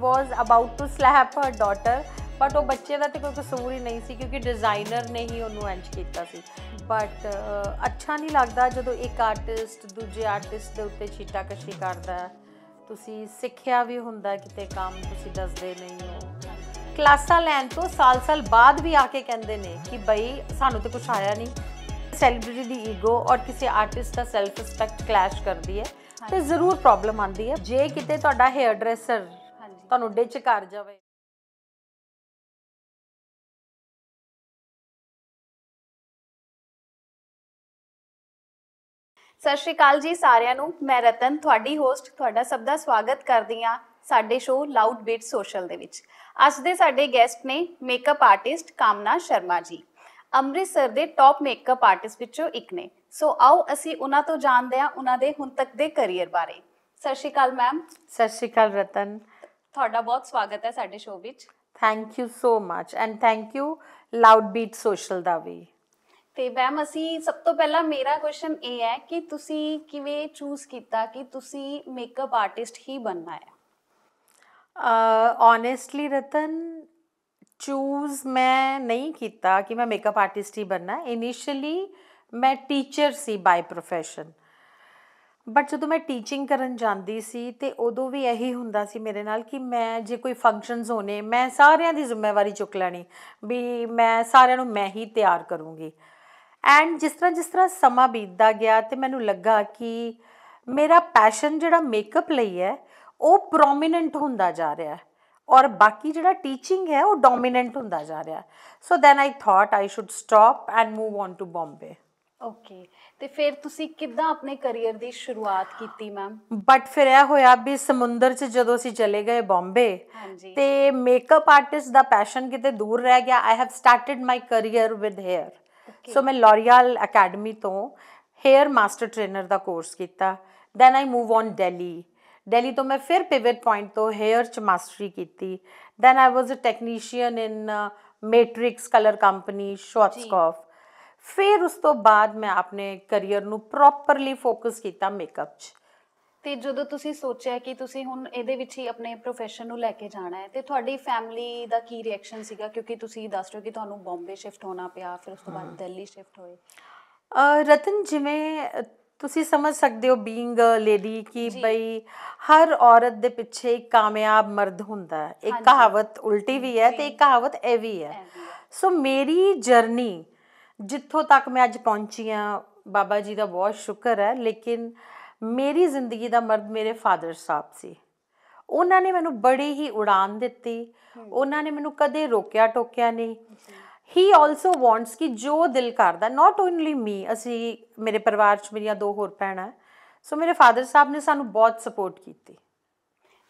Was about to slap her daughter but ਉਹ ਬੱਚੇ ਦਾ ਤੇ ਕੋਈ ਕਸੂਰ ਹੀ ਨਹੀਂ ਸੀ ਕਿਉਂਕਿ ਡਿਜ਼ਾਈਨਰ ਨੇ ਹੀ ਉਹਨੂੰ ਐਂਚ ਕੀਤਾ ਸੀ ਬਟ ਅੱਛਾ ਨਹੀਂ ਲੱਗਦਾ ਜਦੋਂ ਇੱਕ ਆਰਟਿਸਟ ਦੂਜੇ ਆਰਟਿਸਟ ਦੇ ਉੱਤੇ ਛੀਟਾਕਸ਼ੀ ਕਰਦਾ ਹੈ ਤੁਸੀਂ ਸਿੱਖਿਆ ਵੀ ਹੁੰਦਾ ਕਿਤੇ ਕੰਮ ਤੁਸੀਂ ਦੱਸਦੇ ਨਹੀਂ ਹੋ ਕਲਾਸਾਂ ਲੈਣ ਤੋਂ ਸਾਲ-ਸਾਲ ਬਾਅਦ ਵੀ ਆ ਕੇ ਕਹਿੰਦੇ ਨੇ ਕਿ ਬਈ ਸਾਨੂੰ ਤੇ ਕੁਝ ਆਇਆ ਨਹੀਂ ਸੈਲਿਬ੍ਰਿਟੀ ਦੀ ਈਗੋ ਔਰ ਕਿਸੇ ਆਰਟਿਸਟ ਦਾ ਸੈਲਫ ਰਿਸਪੈਕਟ ਕਲੈਸ਼ ਕਰਦੀ ਹੈ ਤੇ ਜ਼ਰੂਰ ਪ੍ਰੋਬਲਮ ਆਉਂਦੀ ਹੈ ਜੇ ਕਿਤੇ ਤੁਹਾਡਾ ਹੇਅਰ ਡਰੈਸਰ ਤੁਹਾਨੂੰ ਡਿਚ ਕਰ ਜਾਵੇ ਸਤਿ ਸ਼੍ਰੀ ਅਕਾਲ ਜੀ ਸਾਰਿਆਂ ਨੂੰ ਮੈਂ ਰਤਨ ਤੁਹਾਡੀ ਹੋਸਟ ਤੁਹਾਡਾ ਸਭ ਦਾ ਸਵਾਗਤ ਕਰਦੀ ਆ ਸਾਡੇ ਸ਼ੋਅ ਲਾਊਡ ਬੀਟ ਸੋਸ਼ਲ ਦੇ ਵਿੱਚ ਅੱਜ ਦੇ ਸਾਡੇ ਗੈਸਟ ਨੇ ਮੇਕਅਪ ਆਰਟਿਸਟ ਕਾਮਨਾ ਸ਼ਰਮਾ ਜੀ ਅੰਮ੍ਰਿਤਸਰ ਦੇ ਟੌਪ ਮੇਕਅਪ ਆਰਟਿਸਟ ਵਿੱਚੋਂ ਇੱਕ ਨੇ ਸੋ ਆਓ ਅਸੀਂ ਉਹਨਾਂ ਤੋਂ ਜਾਣਦੇ ਆ ਉਹਨਾਂ ਦੇ ਹੁਣ ਤੱਕ ਦੇ ਕੈਰੀਅਰ ਬਾਰੇ ਸਤਿ ਸ਼੍ਰੀ ਅਕਾਲ ਮੈਮ ਸਤਿ ਸ਼੍ਰੀ ਅਕਾਲ ਰਤਨ ਤੁਹਾਡਾ ਬਹੁਤ ਸਵਾਗਤ ਹੈ ਸਾਡੇ ਸ਼ੋਅ ਵਿੱਚ thank you so much and thank you loud beat social ਦਾ ਵੀ ਤੇ ਮੈਮ ਅਸੀਂ ਸਭ ਤੋਂ ਪਹਿਲਾਂ ਮੇਰਾ ਕੁਐਸਚਨ ਇਹ ਹੈ ਕਿ ਤੁਸੀਂ ਕਿਵੇਂ ਚੂਜ਼ ਕੀਤਾ ਕਿ ਤੁਸੀਂ ਮੇਕਅਪ ਆਰਟਿਸਟ ਹੀ ਬਣਨਾ ਹੈ ਓਨੈਸਟਲੀ ਰਤਨ ਚੂਜ਼ ਮੈਂ ਨਹੀਂ ਕੀਤਾ ਕਿ ਮੈਂ ਮੇਕਅਪ ਆਰਟਿਸਟ ਹੀ ਬਣਨਾ ਇਨੀਸ਼ੀਅਲੀ ਮੈਂ ਟੀਚਰ ਸੀ ਬਾਈ ਪ੍ਰੋਫੈਸ਼ਨ ਬਟ ਜਦੋਂ ਮੈਂ ਟੀਚਿੰਗ ਕਰਨ ਜਾਂਦੀ ਸੀ ਤੇ ਉਦੋਂ ਵੀ ਇਹੀ ਹੁੰਦਾ ਸੀ ਮੇਰੇ ਨਾਲ ਕਿ ਮੈਂ ਜੇ ਕੋਈ ਫੰਕਸ਼ਨਸ ਹੋਣੇ ਮੈਂ ਸਾਰਿਆਂ ਦੀ ਜ਼ਿੰਮੇਵਾਰੀ ਚੁੱਕ ਲੈਣੀ ਵੀ ਮੈਂ ਸਾਰਿਆਂ ਨੂੰ ਮੈਂ ਹੀ ਤਿਆਰ ਕਰੂੰਗੀ ਐਂਡ ਜਿਸ ਤਰ੍ਹਾਂ ਜਿਸ ਤਰ੍ਹਾਂ ਸਮਾਂ ਬੀਤਦਾ ਗਿਆ ਤੇ ਮੈਨੂੰ ਲੱਗਾ ਕਿ ਮੇਰਾ ਪੈਸ਼ਨ ਜਿਹੜਾ ਮੇਕਅਪ ਲਈ ਹੈ ਉਹ ਪ੍ਰੋਮਿਨੈਂਟ ਹੁੰਦਾ ਜਾ ਰਿਹਾ ਹੈ ਔਰ ਬਾਕੀ ਜਿਹੜਾ ਟੀਚਿੰਗ ਹੈ ਉਹ ਡੋਮੀਨੈਂਟ ਹੁੰਦਾ ਜਾ ਰਿਹਾ so then I thought I should stop and move on to Bombay okay ਤੇ ਫਿਰ ਤੁਸੀਂ ਕਿੱਦਾਂ ਆਪਣੇ ਕੈਰੀਅਰ ਦੀ ਸ਼ੁਰੂਆਤ ਕੀਤੀ ਮੈਮ ਬਟ ਫਿਰ ਇਹ ਹੋਇਆ ਵੀ ਸਮੁੰਦਰ 'ਚ ਜਦੋਂ ਅਸੀਂ ਚਲੇ ਗਏ ਬੰਬੇ ਹਾਂਜੀ ਤੇ ਮੇਕਅਪ ਆਰਟਿਸਟ ਦਾ ਪੈਸ਼ਨ ਕਿਤੇ ਦੂਰ ਰਹਿ ਗਿਆ I have started my career with hair so ਮੈਂ ਲੋਰੀਅਲ ਅਕੈਡਮੀ ਤੋਂ ਹੇਅਰ ਮਾਸਟਰ ਟ੍ਰੇਨਰ ਦਾ ਕੋਰਸ ਕੀਤਾ then I move on Delhi Delhi ਤੋਂ ਮੈਂ ਫਿਰ ਪਿਵਟ ਪੁਆਇੰਟ ਤੋਂ ਹੇਅਰ 'ਚ ਮਾਸਟਰੀ ਕੀਤੀ then I was a technician in Matrix colour company Schwarzkopf ਫਿਰ ਉਸ ਤੋਂ ਬਾਅਦ ਮੈਂ ਆਪਣੇ ਕੈਰੀਅਰ ਨੂੰ ਪ੍ਰੋਪਰਲੀ ਫੋਕਸ ਕੀਤਾ ਮੇਕਅਪ 'ਚ ਤੇ ਜਦੋਂ ਤੁਸੀਂ ਸੋਚਿਆ ਕਿ ਤੁਸੀਂ ਹੁਣ ਇਹਦੇ ਵਿੱਚ ਹੀ ਆਪਣੇ profession ਨੂੰ ਲੈ ਕੇ ਜਾਣਾ ਹੈ ਤੇ ਤੁਹਾਡੀ ਫੈਮਿਲੀ ਦਾ ਕੀ ਰਿਐਕਸ਼ਨ ਸੀਗਾ ਕਿਉਂਕਿ ਤੁਸੀਂ ਦੱਸ ਰਹੇ ਹੋ ਕਿ ਤੁਹਾਨੂੰ ਬੰਬੇ ਸ਼ਿਫਟ ਹੋਣਾ ਪਿਆ ਫਿਰ ਉਸ ਤੋਂ ਬਾਅਦ ਦਿੱਲੀ ਸ਼ਿਫਟ ਹੋਏ ਰਤਨ ਜਿਵੇਂ ਤੁਸੀਂ ਸਮਝ ਸਕਦੇ ਹੋ ਬੀਇੰਗ ਅ ਲੇਡੀ ਕਿ ਬਈ ਹਰ ਔਰਤ ਦੇ ਪਿੱਛੇ ਇੱਕ ਕਾਮਯਾਬ ਮਰਦ ਹੁੰਦਾ ਹੈ ਇੱਕ ਕਹਾਵਤ ਉਲਟੀ ਵੀ ਹੈ ਤੇ ਇੱਕ ਕਹਾਵਤ ਐਵੀ ਵੀ ਹੈ ਸੋ ਮੇਰੀ ਜਰਨੀ ਜਿੱਥੋਂ ਤੱਕ ਮੈਂ ਅੱਜ ਪਹੁੰਚੀ ਆ ਬਾਬਾ ਜੀ ਦਾ ਬਹੁਤ ਸ਼ੁਕਰ ਹੈ ਲੇਕਿਨ ਮੇਰੀ ਜ਼ਿੰਦਗੀ ਦਾ ਮਰਦ ਮੇਰੇ ਫਾਦਰ ਸਾਹਿਬ ਸੀ ਉਹਨਾਂ ਨੇ ਮੈਨੂੰ ਬੜੀ ਹੀ ਉਡਾਨ ਦਿੱਤੀ ਉਹਨਾਂ ਨੇ ਮੈਨੂੰ ਕਦੇ ਰੋਕਿਆ ਟੋਕਿਆ ਨਹੀਂ ਹੀ ਆਲਸੋ ਵਾਂਟਸ ਕਿ ਜੋ ਦਿਲ ਕਰਦਾ ਨਾਟ ਓਨਲੀ ਮੀ ਅਸੀਂ ਮੇਰੇ ਪਰਿਵਾਰ 'ਚ ਮੇਰੀਆਂ ਦੋ ਹੋਰ ਭੈਣਾਂ ਸੋ ਮੇਰੇ ਫਾਦਰ ਸਾਹਿਬ ਨੇ ਸਾਨੂੰ ਬਹੁਤ ਸਪੋਰਟ ਕੀਤੀ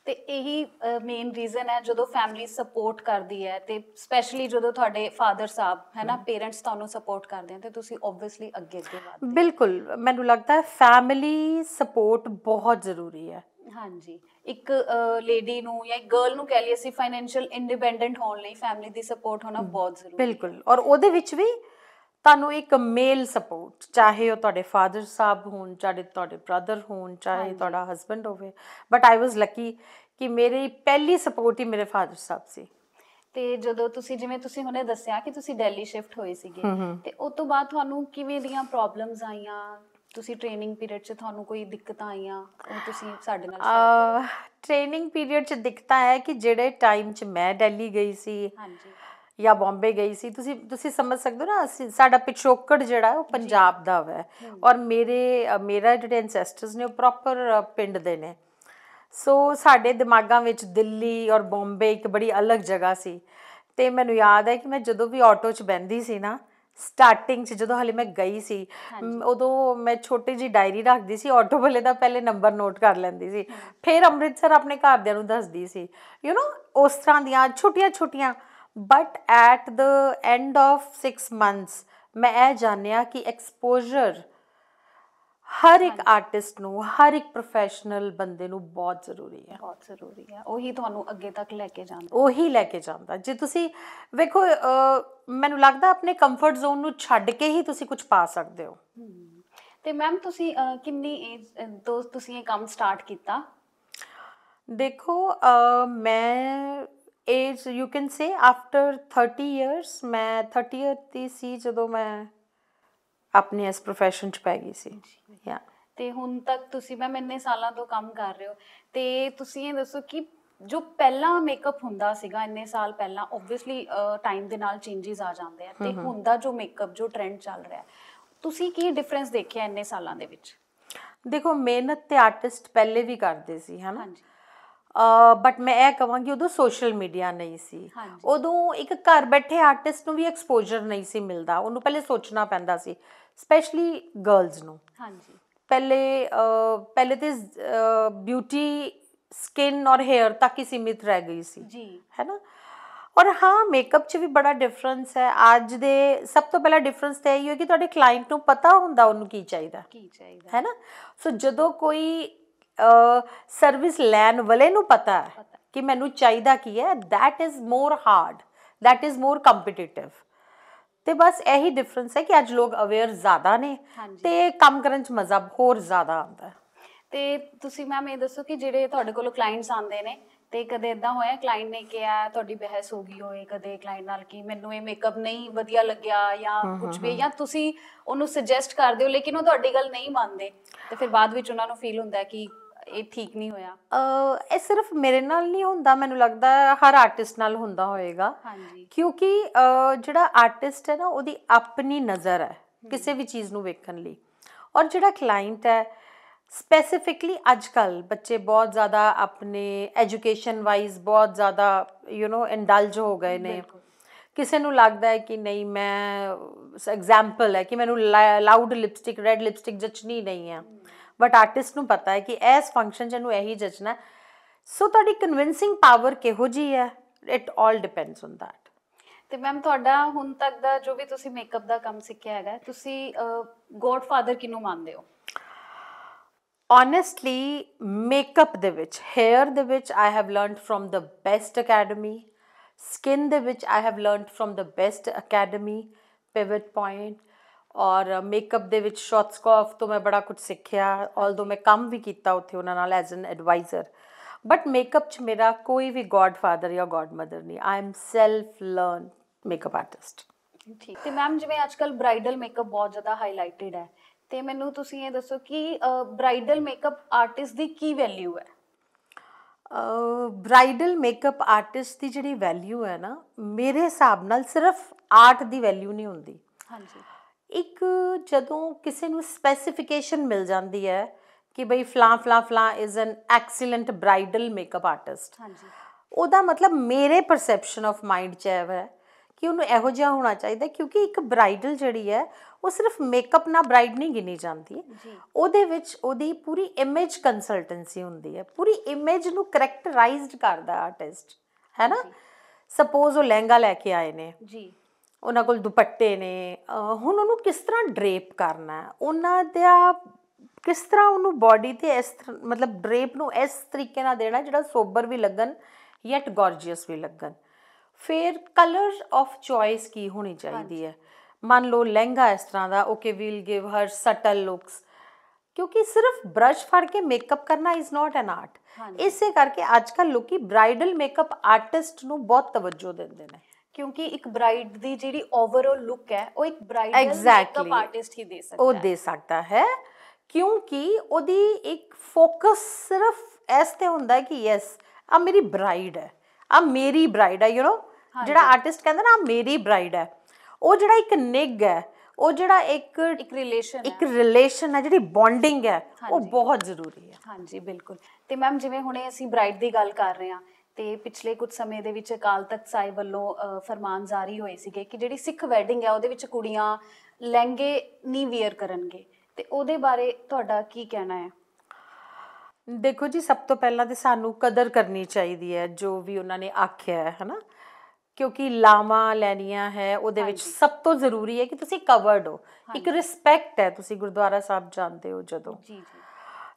ਤੇ ਇਹੀ ਮੇਨ ਰੀਜ਼ਨ ਹੈ ਜਦੋਂ ਫੈਮਿਲੀ ਸਪੋਰਟ ਕਰਦੀ ਹੈ ਤੇ ਸਪੈਸ਼ਲੀ ਜਦੋਂ ਤੁਹਾਡੇ ਫਾਦਰ ਸਾਹਿਬ ਹੈਨਾ ਪੇਰੈਂਟਸ ਤੁਹਾਨੂੰ ਸਪੋਰਟ ਕਰਦੇ ਆ ਤੇ ਤੁਸੀਂ ਆਬਵੀਅਸਲੀ ਅੱਗੇ ਅੱਗੇ ਵਧਦੇ ਬਿਲਕੁਲ ਮੈਨੂੰ ਲੱਗਦਾ ਹੈ ਫੈਮਿਲੀ ਸਪੋਰਟ ਬਹੁਤ ਜ਼ਰੂਰੀ ਹੈ ਹਾਂਜੀ ਇੱਕ ਲੇਡੀ ਨੂੰ ਜਾਂ ਇੱਕ ਗਰਲ ਨੂੰ ਕਹ ਲਈ ਅਸੀਂ ਫਾਈਨੈਂਸ਼ੀਅਲ ਇੰਡੀਪੈਂਡੈਂਟ ਹੋਣ ਲਈ ਫੈਮਿਲੀ ਦੀ ਸਪੋਰਟ ਹੋਣਾ ਬਹੁਤ ਜ਼ਰੂਰੀ ਹੈ ਬਿਲਕੁਲ ਔਰ ਉਹਦੇ ਵਿੱਚ ਵੀ ਤੁਹਾਨੂੰ ਇੱਕ ਮੇਲ ਸਪੋਰਟ ਚਾਹੇ ਉਹ ਤੁਹਾਡੇ ਫਾਦਰ ਸਾਹਿਬ ਹੋਣ ਚਾਹੇ ਤੁਹਾਡੇ ਬ੍ਰਦਰ ਹੋਣ ਚਾਹੇ ਤੁਹਾਡਾ ਹਸਬੰਡ ਹੋਵੇ ਬਟ ਆਈ ਵਾਸ ਲੱਕੀ ਕਿ ਮੇਰੀ ਪਹਿਲੀ ਸਪੋਰਟ ਹੀ ਮੇਰੇ ਫਾਦਰ ਸਾਹਿਬ ਸੀ ਤੇ ਜਦੋਂ ਤੁਸੀਂ ਜਿਵੇਂ ਤੁਸੀਂ ਹੁਣੇ ਦੱਸਿਆ ਕਿ ਤੁਸੀਂ ਦਿੱਲੀ ਸ਼ਿਫਟ ਹੋਏ ਸੀਗੇ ਤੇ ਉਸ ਤੋਂ ਬਾਅਦ ਤੁਹਾਨੂੰ ਕਿਵੇਂ ਦੀਆਂ ਪ੍ਰੋਬਲਮਸ ਆਈਆਂ ਤੁਸੀਂ ਟ੍ਰੇਨਿੰਗ ਪੀਰੀਅਡ 'ਚ ਤੁਹਾਨੂੰ ਕੋਈ ਦਿੱਕਤਾਂ ਆਈਆਂ ਉਹ ਤੁਸੀਂ ਸਾਡੇ ਨਾਲ ਸ਼ੇਅਰ ਕਰੋ ਟ੍ਰੇਨਿੰਗ ਪੀਰੀਅਡ 'ਚ ਦਿੱਕਤਾਂ ਹੈ ਕਿ ਜਿਹੜੇ ਟਾਈਮ 'ਚ ਮੈਂ ਦਿੱਲੀ ਗਈ ਸੀ ਹਾਂਜੀ ਜਾਂ ਬੰਬੇ ਗਈ ਸੀ ਤੁਸੀਂ ਤੁਸੀਂ ਸਮਝ ਸਕਦੇ ਹੋ ਨਾ ਸਾਡਾ ਪਿਛੋਕੜ ਜਿਹੜਾ ਉਹ ਪੰਜਾਬ ਦਾ ਹੈ ਔਰ ਮੇਰੇ ਮੇਰਾ ਜਿਹੜੇ ਐਂਸੈਸਟਰਸ ਨੇ ਉਹ ਪ੍ਰੋਪਰ ਪਿੰਡ ਦੇ ਨੇ ਸੋ ਸਾਡੇ ਦਿਮਾਗਾਂ ਵਿੱਚ ਦਿੱਲੀ ਔਰ ਬੰਬੇ ਇੱਕ ਬੜੀ ਅਲੱਗ ਜਗ੍ਹਾ ਸੀ ਤੇ ਮੈਨੂੰ ਯਾਦ ਹੈ ਕਿ ਮੈਂ ਜਦੋਂ ਵੀ ਆਟੋ 'ਚ ਬੈੰਦੀ ਸੀ ਨਾ ਸਟਾਰਟਿੰਗ 'ਚ ਜਦੋਂ ਹਲੇ ਮੈਂ ਗਈ ਸੀ ਉਦੋਂ ਮੈਂ ਛੋਟੀ ਜੀ ਡਾਇਰੀ ਰੱਖਦੀ ਸੀ ਆਟੋ ਵਾਲੇ ਦਾ ਪਹਿਲੇ ਨੰਬਰ ਨੋਟ ਕਰ ਲੈਂਦੀ ਸੀ ਫਿਰ ਅੰਮ੍ਰਿਤਸਰ ਆਪਣੇ ਘਰਦਿਆਂ ਨੂੰ ਦੱਸਦੀ ਸੀ ਯੂ نو ਉਸ ਤਰ੍ਹਾਂ ਦੀਆਂ ਛੋਟੀਆਂ-ਛੋਟੀਆਂ but at the end of 6 months ਮੈਂ ਇਹ ਜਾਣਿਆ ਕਿ ਐਕਸਪੋਜ਼ਰ ਹਰ ਇੱਕ ਆਰਟਿਸਟ ਨੂੰ ਹਰ ਇੱਕ ਪ੍ਰੋਫੈਸ਼ਨਲ ਬੰਦੇ ਨੂੰ ਬਹੁਤ ਜ਼ਰੂਰੀ ਹੈ ਬਹੁਤ ਜ਼ਰੂਰੀ ਹੈ ਉਹੀ ਤੁਹਾਨੂੰ ਅੱਗੇ ਤੱਕ ਲੈ ਕੇ ਜਾਂਦਾ ਉਹੀ ਲੈ ਕੇ ਜਾਂਦਾ ਜੇ ਤੁਸੀਂ ਵੇਖੋ ਮੈਨੂੰ ਲੱਗਦਾ ਆਪਣੇ ਕੰਫਰਟ ਜ਼ੋਨ ਨੂੰ ਛੱਡ ਕੇ ਹੀ ਤੁਸੀਂ ਕੁਝ ਪਾ ਸਕਦੇ ਹੋ ਤੇ ਮੈਮ ਤੁਸੀਂ ਕਿੰਨੀ ਏਜ ਤੋਂ ਤੁਸੀਂ ਇਹ ਕੰਮ ਸਟਾਰਟ ਕੀਤਾ ਦੇਖੋ ਮੈਂ age you can say after 30 years ਮੈਂ 30 ਇਅਰ ਦੀ ਸੀ ਜਦੋਂ ਮੈਂ ਆਪਣੇ ਇਸ profession ਚ ਪੈ ਗਈ ਸੀ ਯਾ ਤੇ ਹੁਣ ਤੱਕ ਤੁਸੀਂ ਮੈਂ ਇੰਨੇ ਸਾਲਾਂ ਤੋਂ ਕੰਮ ਕਰ ਰਹੇ ਹੋ ਤੇ ਤੁਸੀਂ ਇਹ ਦੱਸੋ ਕਿ ਜੋ ਪਹਿਲਾਂ ਮੇਕਅਪ ਹੁੰਦਾ ਸੀਗਾ ਇੰਨੇ ਸਾਲ ਪਹਿਲਾਂ ਆਬਵੀਅਸਲੀ ਟਾਈਮ ਦੇ ਨਾਲ ਚੇਂजेस ਆ ਜਾਂਦੇ ਆ ਤੇ ਹੁਣ ਦਾ ਜੋ ਮੇਕਅਪ ਜੋ ਟ੍ਰੈਂਡ ਚੱਲ ਰਿਹਾ ਤੁਸੀਂ ਕੀ ਡਿਫਰੈਂਸ ਦੇਖਿਆ ਇੰਨੇ ਸਾਲਾਂ ਦੇ ਵਿੱਚ ਦੇਖੋ ਮਿਹਨਤ ਤੇ ਆਰਟਿਸਟ ਪਹਿਲੇ ਵੀ ਕਰਦੇ ਸੀ ਹਨਾ ਹਾਂਜੀ ਬਟ ਮੈਂ ਇਹ ਕਹਾਂਗੀ ਉਦੋਂ ਸੋਸ਼ਲ ਮੀਡੀਆ ਨਹੀਂ ਸੀ ਉਦੋਂ ਇੱਕ ਘਰ ਬੈਠੇ ਆਰਟਿਸਟ ਨੂੰ ਵੀ ਐਕਸਪੋਜ਼ਰ ਨਹੀਂ ਸੀ ਮਿਲਦਾ ਉਹਨੂੰ ਪਹਿਲੇ ਸੋਚਣਾ ਪੈਂਦਾ ਸੀ ਸਪੈਸ਼ਲੀ ਗਰਲਸ ਨੂੰ ਹਾਂਜੀ ਪਹਿਲੇ ਪਹਿਲੇ ਤੇ ਬਿਊਟੀ ਸਕਿਨ ਔਰ ਹੇਅਰ ਤੱਕ ਹੀ ਸੀਮਿਤ ਰਹਿ ਗਈ ਸੀ ਜੀ ਹੈਨਾ ਔਰ ਹਾਂ ਮੇਕਅਪ 'ਚ ਵੀ ਬੜਾ ਡਿਫਰੈਂਸ ਹੈ ਅੱਜ ਦੇ ਸਭ ਤੋਂ ਪਹਿਲਾ ਡਿਫਰੈਂਸ ਤੇ ਇਹ ਹੈ ਕਿ ਤੁਹਾਡੇ ਕਲਾਇੰਟ ਨੂੰ ਪਤਾ ਹੁੰਦਾ ਉਹਨੂੰ ਕੀ ਚਾਹੀਦਾ ਕੀ ਚਾਹੀਦਾ ਹੈਨਾ ਸੋ ਜਦੋਂ ਕੋਈ ਸਰਵਿਸ ਲੈਣ ਵਾਲੇ ਨੂੰ ਪਤਾ ਹੈ ਕਿ ਮੈਨੂੰ ਚਾਹੀਦਾ ਕੀ ਹੈ that is more hard that is more competitive ਤੇ ਬਸ ਇਹੀ ਡਿਫਰੈਂਸ ਹੈ ਕਿ ਅੱਜ ਲੋਕ ਅਵੇਅਰ ਜ਼ਿਆਦਾ ਨੇ ਤੇ ਕੰਮ ਕਰਨ ਚ ਮਜ਼ਾ ਹੋਰ ਜ਼ਿਆਦਾ ਆਉਂਦਾ ਤੇ ਤੁਸੀਂ ਮੈਮ ਇਹ ਦੱਸੋ ਕਿ ਜਿਹੜੇ ਤੁਹਾਡੇ ਕੋਲ ਕਲਾਇੰਟਸ ਆਉਂਦੇ ਨੇ ਤੇ ਕਦੇ ਇਦਾਂ ਹੋਇਆ ਕਲਾਇੰਟ ਨੇ ਕਿਹਾ ਤੁਹਾਡੀ ਬਹਿਸ ਹੋ ਗਈ ਹੋਏ ਕਦੇ ਕਲਾਇੰਟ ਨਾਲ ਕਿ ਮੈਨੂੰ ਇਹ ਮੇਕਅਪ ਨਹੀਂ ਵਧੀਆ ਲੱਗਿਆ ਜਾਂ ਕੁਝ ਵੀ ਜਾਂ ਤੁਸੀਂ ਉਹਨੂੰ ਸੁਜੈਸਟ ਕਰਦੇ ਹੋ ਲੇਕਿਨ ਉਹ ਤੁਹਾਡੀ ਗੱਲ ਨਹੀਂ ਮੰਨਦੇ ਤੇ ਫਿਰ ਬਾਅਦ ਵਿੱਚ ਉਹਨਾਂ ਨੂੰ ਫੀਲ ਹੁੰਦਾ ਕਿ ਇਹ ਠੀਕ ਨਹੀਂ ਹੋਇਆ ਇਹ ਸਿਰਫ ਮੇਰੇ ਨਾਲ ਨਹੀਂ ਹੁੰਦਾ ਮੈਨੂੰ ਲੱਗਦਾ ਹਰ ਆਰਟਿਸਟ ਨਾਲ ਹੁੰਦਾ ਹੋਏਗਾ ਹਾਂਜੀ ਕਿਉਂਕਿ ਜਿਹੜਾ ਆਰਟਿਸਟ ਹੈ ਨਾ ਉਹਦੀ ਆਪਣੀ ਨਜ਼ਰ ਹੈ ਕਿਸੇ ਵੀ ਚੀਜ਼ ਨੂੰ ਵੇਖਣ ਲਈ ਔਰ ਜਿਹੜਾ ਕਲਾਇੰਟ ਹੈ ਸਪੈਸੀਫਿਕਲੀ ਅੱਜਕੱਲ ਬੱਚੇ ਬਹੁਤ ਜ਼ਿਆਦਾ ਆਪਣੇ ਐਜੂਕੇਸ਼ਨ ਵਾਈਜ਼ ਬਹੁਤ ਜ਼ਿਆਦਾ ਯੂ نو ਇੰਡਲਜ ਹੋ ਗਏ ਨੇ ਕਿਸੇ ਨੂੰ ਲੱਗਦਾ ਹੈ ਕਿ ਨਹੀਂ ਮੈਂ ਐਗਜ਼ਾਮਪਲ ਹੈ ਕਿ ਮੈਨੂੰ ਲਾਊਡ ਲਿਪਸਟਿਕ ਰੈੱਡ ਲਿਪਸਟਿਕ ਜਚਨੀ ਨਹੀਂ ਹੈ ਬਟ ਆਰਟਿਸਟ ਨੂੰ ਪਤਾ ਹੈ ਕਿ ਐਸ ਫੰਕਸ਼ਨ 'ਚ ਇਹਨੂੰ ਇਹੀ ਜਜਣਾ ਸੋ ਤੁਹਾਡੀ ਕਨਵਿੰਸਿੰਗ ਪਾਵਰ ਕਿਹੋ ਜੀ ਹੈ it all depends on that ਤੇ ਮੈਮ ਤੁਹਾਡਾ ਹੁਣ ਤੱਕ ਦਾ ਜੋ ਵੀ ਤੁਸੀਂ ਮੇਕਅਪ ਦਾ ਕੰਮ ਸਿੱਖਿਆ ਹੈਗਾ ਤੁਸੀਂ ਗੋਡਫਾਦਰ ਕਿਨੂੰ ਮੰਨਦੇ ਹੋ honestly makeup ਦੇ ਵਿੱਚ hair ਦੇ ਵਿੱਚ i have learned from the best academy skin ਦੇ ਵਿੱਚ i have learned from the best academy pivot point ਔਰ ਮੇਕਅਪ ਦੇ ਵਿੱਚ ਕੋਫ ਤੋਂ ਮੈਂ ਬੜਾ ਕੁਝ ਸਿੱਖਿਆ ਆਲਦੋ ਮੈਂ ਕੰਮ ਵੀ ਕੀਤਾ ਉੱਥੇ ਉਹਨਾਂ ਨਾਲ as an advisor but makeup 'ਚ ਮੇਰਾ ਕੋਈ ਵੀ ਗੋਡਫਾਦਰ ਜਾਂ ਗੋਡਮਦਰ ਨਹੀਂ I am self learn makeup artist ਠੀਕ ਤੇ ਮੈਮ ਜਿਵੇਂ ਅੱਜਕੱਲ ਬ੍ਰਾਈਡਲ ਮੇਕਅਪ ਬਹੁਤ ਜ਼ਿਆਦਾ ਹਾਈਲਾਈਟਡ ਹੈ ਤੇ ਮੈਨੂੰ ਤੁਸੀਂ ਇਹ ਦੱਸੋ ਕਿ ਬ੍ਰਾਈਡਲ ਮੇਕਅਪ ਆਰਟਿਸਟ ਦੀ ਕੀ ਵੈਲਿਊ ਹੈ ਬ੍ਰਾਈਡਲ ਮੇਕਅਪ ਆਰਟਿਸਟ ਦੀ ਜਿਹੜੀ ਵੈਲਿਊ ਹੈ ਨਾ ਮੇਰੇ ਹਿਸਾਬ ਨਾਲ ਸਿਰਫ ਆਰਟ ਦੀ ਵੈਲਿਊ ਨਹੀਂ ਹੁੰਦੀ ਹਾਂਜੀ ਇੱਕ ਜਦੋਂ ਕਿਸੇ ਨੂੰ ਸਪੈਸੀਫਿਕੇਸ਼ਨ ਮਿਲ ਜਾਂਦੀ ਹੈ ਕਿ ਬਈ ਫਲਾ ਫਲਾ ਫਲਾ is an excellent bridal makeup artist ਹਾਂਜੀ ਉਹਦਾ ਮਤਲਬ ਮੇਰੇ ਪਰਸੈਪਸ਼ਨ ਆਫ ਮਾਈਂਡ ਚ ਹੈ ਕਿ ਉਹਨੂੰ ਇਹੋ ਜਿਹਾ ਹੋਣਾ ਚਾਹੀਦਾ ਕਿਉਂਕਿ ਇੱਕ ਬ੍ਰਾਈਡਲ ਜਿਹੜੀ ਹੈ ਉਹ ਸਿਰਫ ਮੇਕਅਪ ਨਾਲ ਬ੍ਰਾਈਡ ਨਹੀਂ ਗਿਣੀ ਜਾਂਦੀ ਉਹਦੇ ਵਿੱਚ ਉਹਦੀ ਪੂਰੀ ਇਮੇਜ ਕੰਸਲਟੈਂਸੀ ਹੁੰਦੀ ਹੈ ਪੂਰੀ ਇਮੇਜ ਨੂੰ ਕਰੈਕਟਰਾਈਜ਼ਡ ਕਰਦਾ ਆਰਟਿਸਟ ਹੈ ਨਾ ਸਪੋਜ਼ ਉਹ ਲਹਿੰਗਾ ਲੈ ਕੇ ਆਏ ਨੇ ਜੀ ਉਹਨਾਂ ਕੋਲ ਦੁਪੱਟੇ ਨੇ ਹੁਣ ਉਹਨੂੰ ਕਿਸ ਤਰ੍ਹਾਂ ਡਰੇਪ ਕਰਨਾ ਉਹਨਾਂ ਦਾ ਕਿਸ ਤਰ੍ਹਾਂ ਉਹਨੂੰ ਬਾਡੀ ਤੇ ਇਸ ਮਤਲਬ ਡਰੇਪ ਨੂੰ ਇਸ ਤਰੀਕੇ ਨਾਲ ਦੇਣਾ ਜਿਹੜਾ ਸੋਬਰ ਵੀ ਲੱਗਣ ਯੈਟ ਗੋਰਜੀਅਸ ਵੀ ਲੱਗਣ ਫਿਰ ਕਲਰ ਆਫ ਚੋਇਸ ਕੀ ਹੋਣੀ ਚਾਹੀਦੀ ਹੈ ਮੰਨ ਲਓ ਲਹਿੰਗਾ ਇਸ ਤਰ੍ਹਾਂ ਦਾ okay we'll give her subtle looks ਕਿਉਂਕਿ ਸਿਰਫ ਬ੍ਰਸ਼ ਫੜ ਕੇ ਮੇਕਅਪ ਕਰਨਾ ਇਜ਼ ਨਾਟ ਐਨ ਆਰਟ ਇਸੇ ਕਰਕੇ ਅੱਜ ਕੱਲ ਲੋਕੀ ਬ੍ਰਾਈਡਲ ਮੇਕਅਪ ਆਰਟਿਸਟ ਨੂੰ ਬਹੁਤ ਤਵੱਜੋ ਦਿੰਦੇ ਨੇ ਕਿਉਂਕਿ ਇੱਕ ਬ੍ਰਾਈਡ ਦੀ ਜਿਹੜੀ ਓਵਰਆਲ ਲੁੱਕ ਹੈ ਉਹ ਇੱਕ ਬ੍ਰਾਈਡਲ ਮੇਕਅਪ ਆਰਟਿਸਟ ਹੀ ਦੇ ਸਕਦਾ ਹੈ ਉਹ ਦੇ ਸਕਦਾ ਹੈ ਕਿਉਂਕਿ ਉਹਦੀ ਇੱਕ ਫੋਕਸ ਸਿਰਫ ਇਸ ਤੇ ਹੁੰਦਾ ਕਿ ਯੈਸ ਆ ਮੇਰੀ ਬ੍ਰਾਈਡ ਹੈ ਆ ਮੇਰੀ ਬ੍ਰਾਈਡ ਹੈ ਯੂ نو ਜਿਹੜਾ ਆਰਟਿਸਟ ਕਹਿੰਦਾ ਨਾ ਮੇਰੀ ਬ੍ਰਾਈਡ ਹੈ ਉਹ ਜਿਹੜਾ ਇੱਕ ਨਿਗ ਹੈ ਉਹ ਜਿਹੜਾ ਇੱਕ ਇੱਕ ਰਿਲੇਸ਼ਨ ਇੱਕ ਰਿਲੇਸ਼ਨ ਹੈ ਜਿਹੜੀ ਬੌਂਡਿੰਗ ਹੈ ਉਹ ਬਹੁਤ ਜ਼ਰੂਰੀ ਹੈ ਹਾਂਜੀ ਬਿਲਕੁਲ ਤੇ ਮੈਮ ਜਿਵੇਂ ਹੁਣੇ ਅਸੀਂ ਬ੍ਰਾਈਡ ਦੀ ਗੱਲ ਕਰ ਰਹੇ ਹਾਂ ਤੇ ਪਿਛਲੇ ਕੁਝ ਸਮੇਂ ਦੇ ਵਿੱਚ ਅਕਾਲ ਤਖਤ ਸਾਹਿਬ ਵੱਲੋਂ ਫਰਮਾਨ ਜਾਰੀ ਹੋਏ ਸੀਗੇ ਕਿ ਜਿਹੜੀ ਸਿੱਖ ਵੈਡਿੰਗ ਹੈ ਉਹਦੇ ਵਿੱਚ ਕੁੜੀਆਂ ਲਹਿੰਗੇ ਨਹੀਂ ਵੇਅਰ ਕਰਨਗੇ ਤੇ ਉਹਦੇ ਬਾਰੇ ਤੁਹਾਡਾ ਕੀ ਕਹਿਣਾ ਹੈ ਦੇਖੋ ਜੀ ਸਭ ਤੋਂ ਪਹਿਲਾਂ ਤੇ ਸਾਨੂੰ ਕਦਰ ਕਰਨੀ ਚਾਹੀਦੀ ਹੈ ਜੋ ਵੀ ਉਹਨਾਂ ਨੇ ਆਖਿਆ ਹੈ ਹਨਾ ਕਿਉਂਕਿ ਲਾਵਾ ਲੈਣੀਆਂ ਹੈ ਉਹਦੇ ਵਿੱਚ ਸਭ ਤੋਂ ਜ਼ਰੂਰੀ ਹੈ ਕਿ ਤੁਸੀਂ ਕਵਰਡ ਹੋ ਇੱਕ ਰਿਸਪੈਕਟ ਹੈ ਤੁਸੀਂ ਗੁਰਦੁਆਰਾ ਸਾਹਿਬ ਜਾਂਦੇ ਹੋ ਜਦੋਂ ਜੀ ਜੀ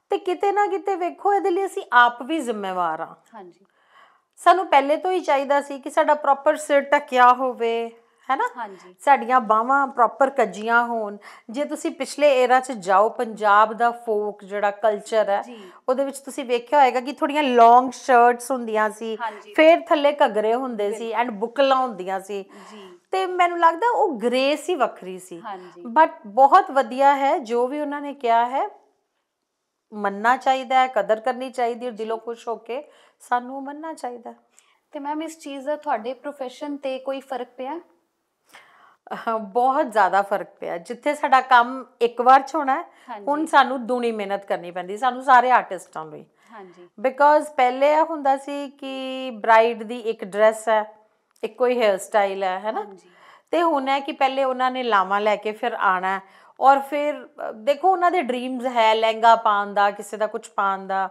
ਤੇ ਕਿਤੇ ਨਾ ਕਿਤੇ ਵੇਖੋ ਇਹਦੇ ਲਈ ਅਸੀਂ ਆਪ ਵੀ ਜ਼ਿੰਮੇਵਾਰ ਆ ਹਾਂਜੀ ਸਾਨੂੰ ਪਹਿਲੇ ਤੋਂ ਹੀ ਚਾਹੀਦਾ ਸੀ ਕਿ ਸਾਡਾ ਪ੍ਰੋਪਰ ਸਿਰ ਟਕਿਆ ਹੋਵੇ ਹੈਨਾ ਹਾਂਜੀ ਸਾਡੀਆਂ ਬਾਹਾਂ ਪ੍ਰੋਪਰ ਕੱਜੀਆਂ ਹੋਣ ਜੇ ਤੁਸੀਂ ਪਿਛਲੇ ਏਰਾ 'ਚ ਜਾਓ ਪੰਜਾਬ ਦਾ ਫੋਕ ਜਿਹੜਾ ਕਲਚਰ ਹੈ ਉਹਦੇ ਵਿੱਚ ਤੁਸੀਂ ਵੇਖਿਆ ਹੋਏਗਾ ਕਿ ਥੋੜੀਆਂ ਲੌਂਗ ਸ਼ਰਟਸ ਹੁੰਦੀਆਂ ਸੀ ਫੇਰ ਥੱਲੇ ਘਗਰੇ ਹੁੰਦੇ ਸੀ ਐਂਡ ਬੁਕਲਾਂ ਹੁੰਦੀਆਂ ਸੀ ਤੇ ਮੈਨੂੰ ਲੱਗਦਾ ਉਹ ਗ੍ਰੇਸ ਹੀ ਵੱਖਰੀ ਸੀ ਬਟ ਬਹੁਤ ਵਧੀਆ ਹੈ ਜੋ ਵੀ ਉਹਨਾਂ ਨੇ ਕਿਹਾ ਹੈ ਮੰਨਣਾ ਚਾਹੀਦਾ ਹੈ ਕਦਰ ਕਰਨੀ ਚਾਹੀਦੀ ਹੈ ਦਿਲੋਂ ਖੁਸ਼ ਹੋ ਕੇ ਸਾਨੂੰ ਮੰਨਣਾ ਚਾਹੀਦਾ ਤੇ ਮੈਮ ਇਸ ਚੀਜ਼ ਦਾ ਤੁਹਾਡੇ profession ਤੇ ਕੋਈ ਫਰਕ ਪਿਆ ਬਹੁਤ ਜ਼ਿਆਦਾ ਫਰਕ ਪਿਆ ਜਿੱਥੇ ਸਾਡਾ ਕੰਮ ਇੱਕ ਵਾਰ ਚ ਹੋਣਾ ਹੁਣ ਸਾਨੂੰ ਦੂਣੀ ਮਿਹਨਤ ਕਰਨੀ ਪੈਂਦੀ ਸਾਨੂੰ ਸਾਰੇ ਆਰਟਿਸਟਾਂ ਲਈ ਹਾਂਜੀ ਬਿਕੋਜ਼ ਪਹਿਲੇ ਆ ਹੁੰਦਾ ਸੀ ਕਿ ਬ੍ਰਾਈਡ ਦੀ ਇੱਕ ਡਰੈਸ ਹੈ ਇੱਕੋ ਹੀ ਹੇਅਰ ਸਟਾਈਲ ਹੈ ਹੈਨਾ ਤੇ ਹੁਣ ਹੈ ਕਿ ਪਹਿਲੇ ਉਹਨਾਂ ਨੇ ਲਾਵਾ ਲੈ ਕੇ ਫਿਰ ਆਣਾ ਔਰ ਫਿਰ ਦੇਖੋ ਉਹਨਾਂ ਦੇ ਡ੍ਰੀਮਸ ਹੈ ਲਹਿੰਗਾ ਪਾਣ ਦਾ ਕਿਸੇ ਦਾ ਕੁਝ ਪਾਣ ਦਾ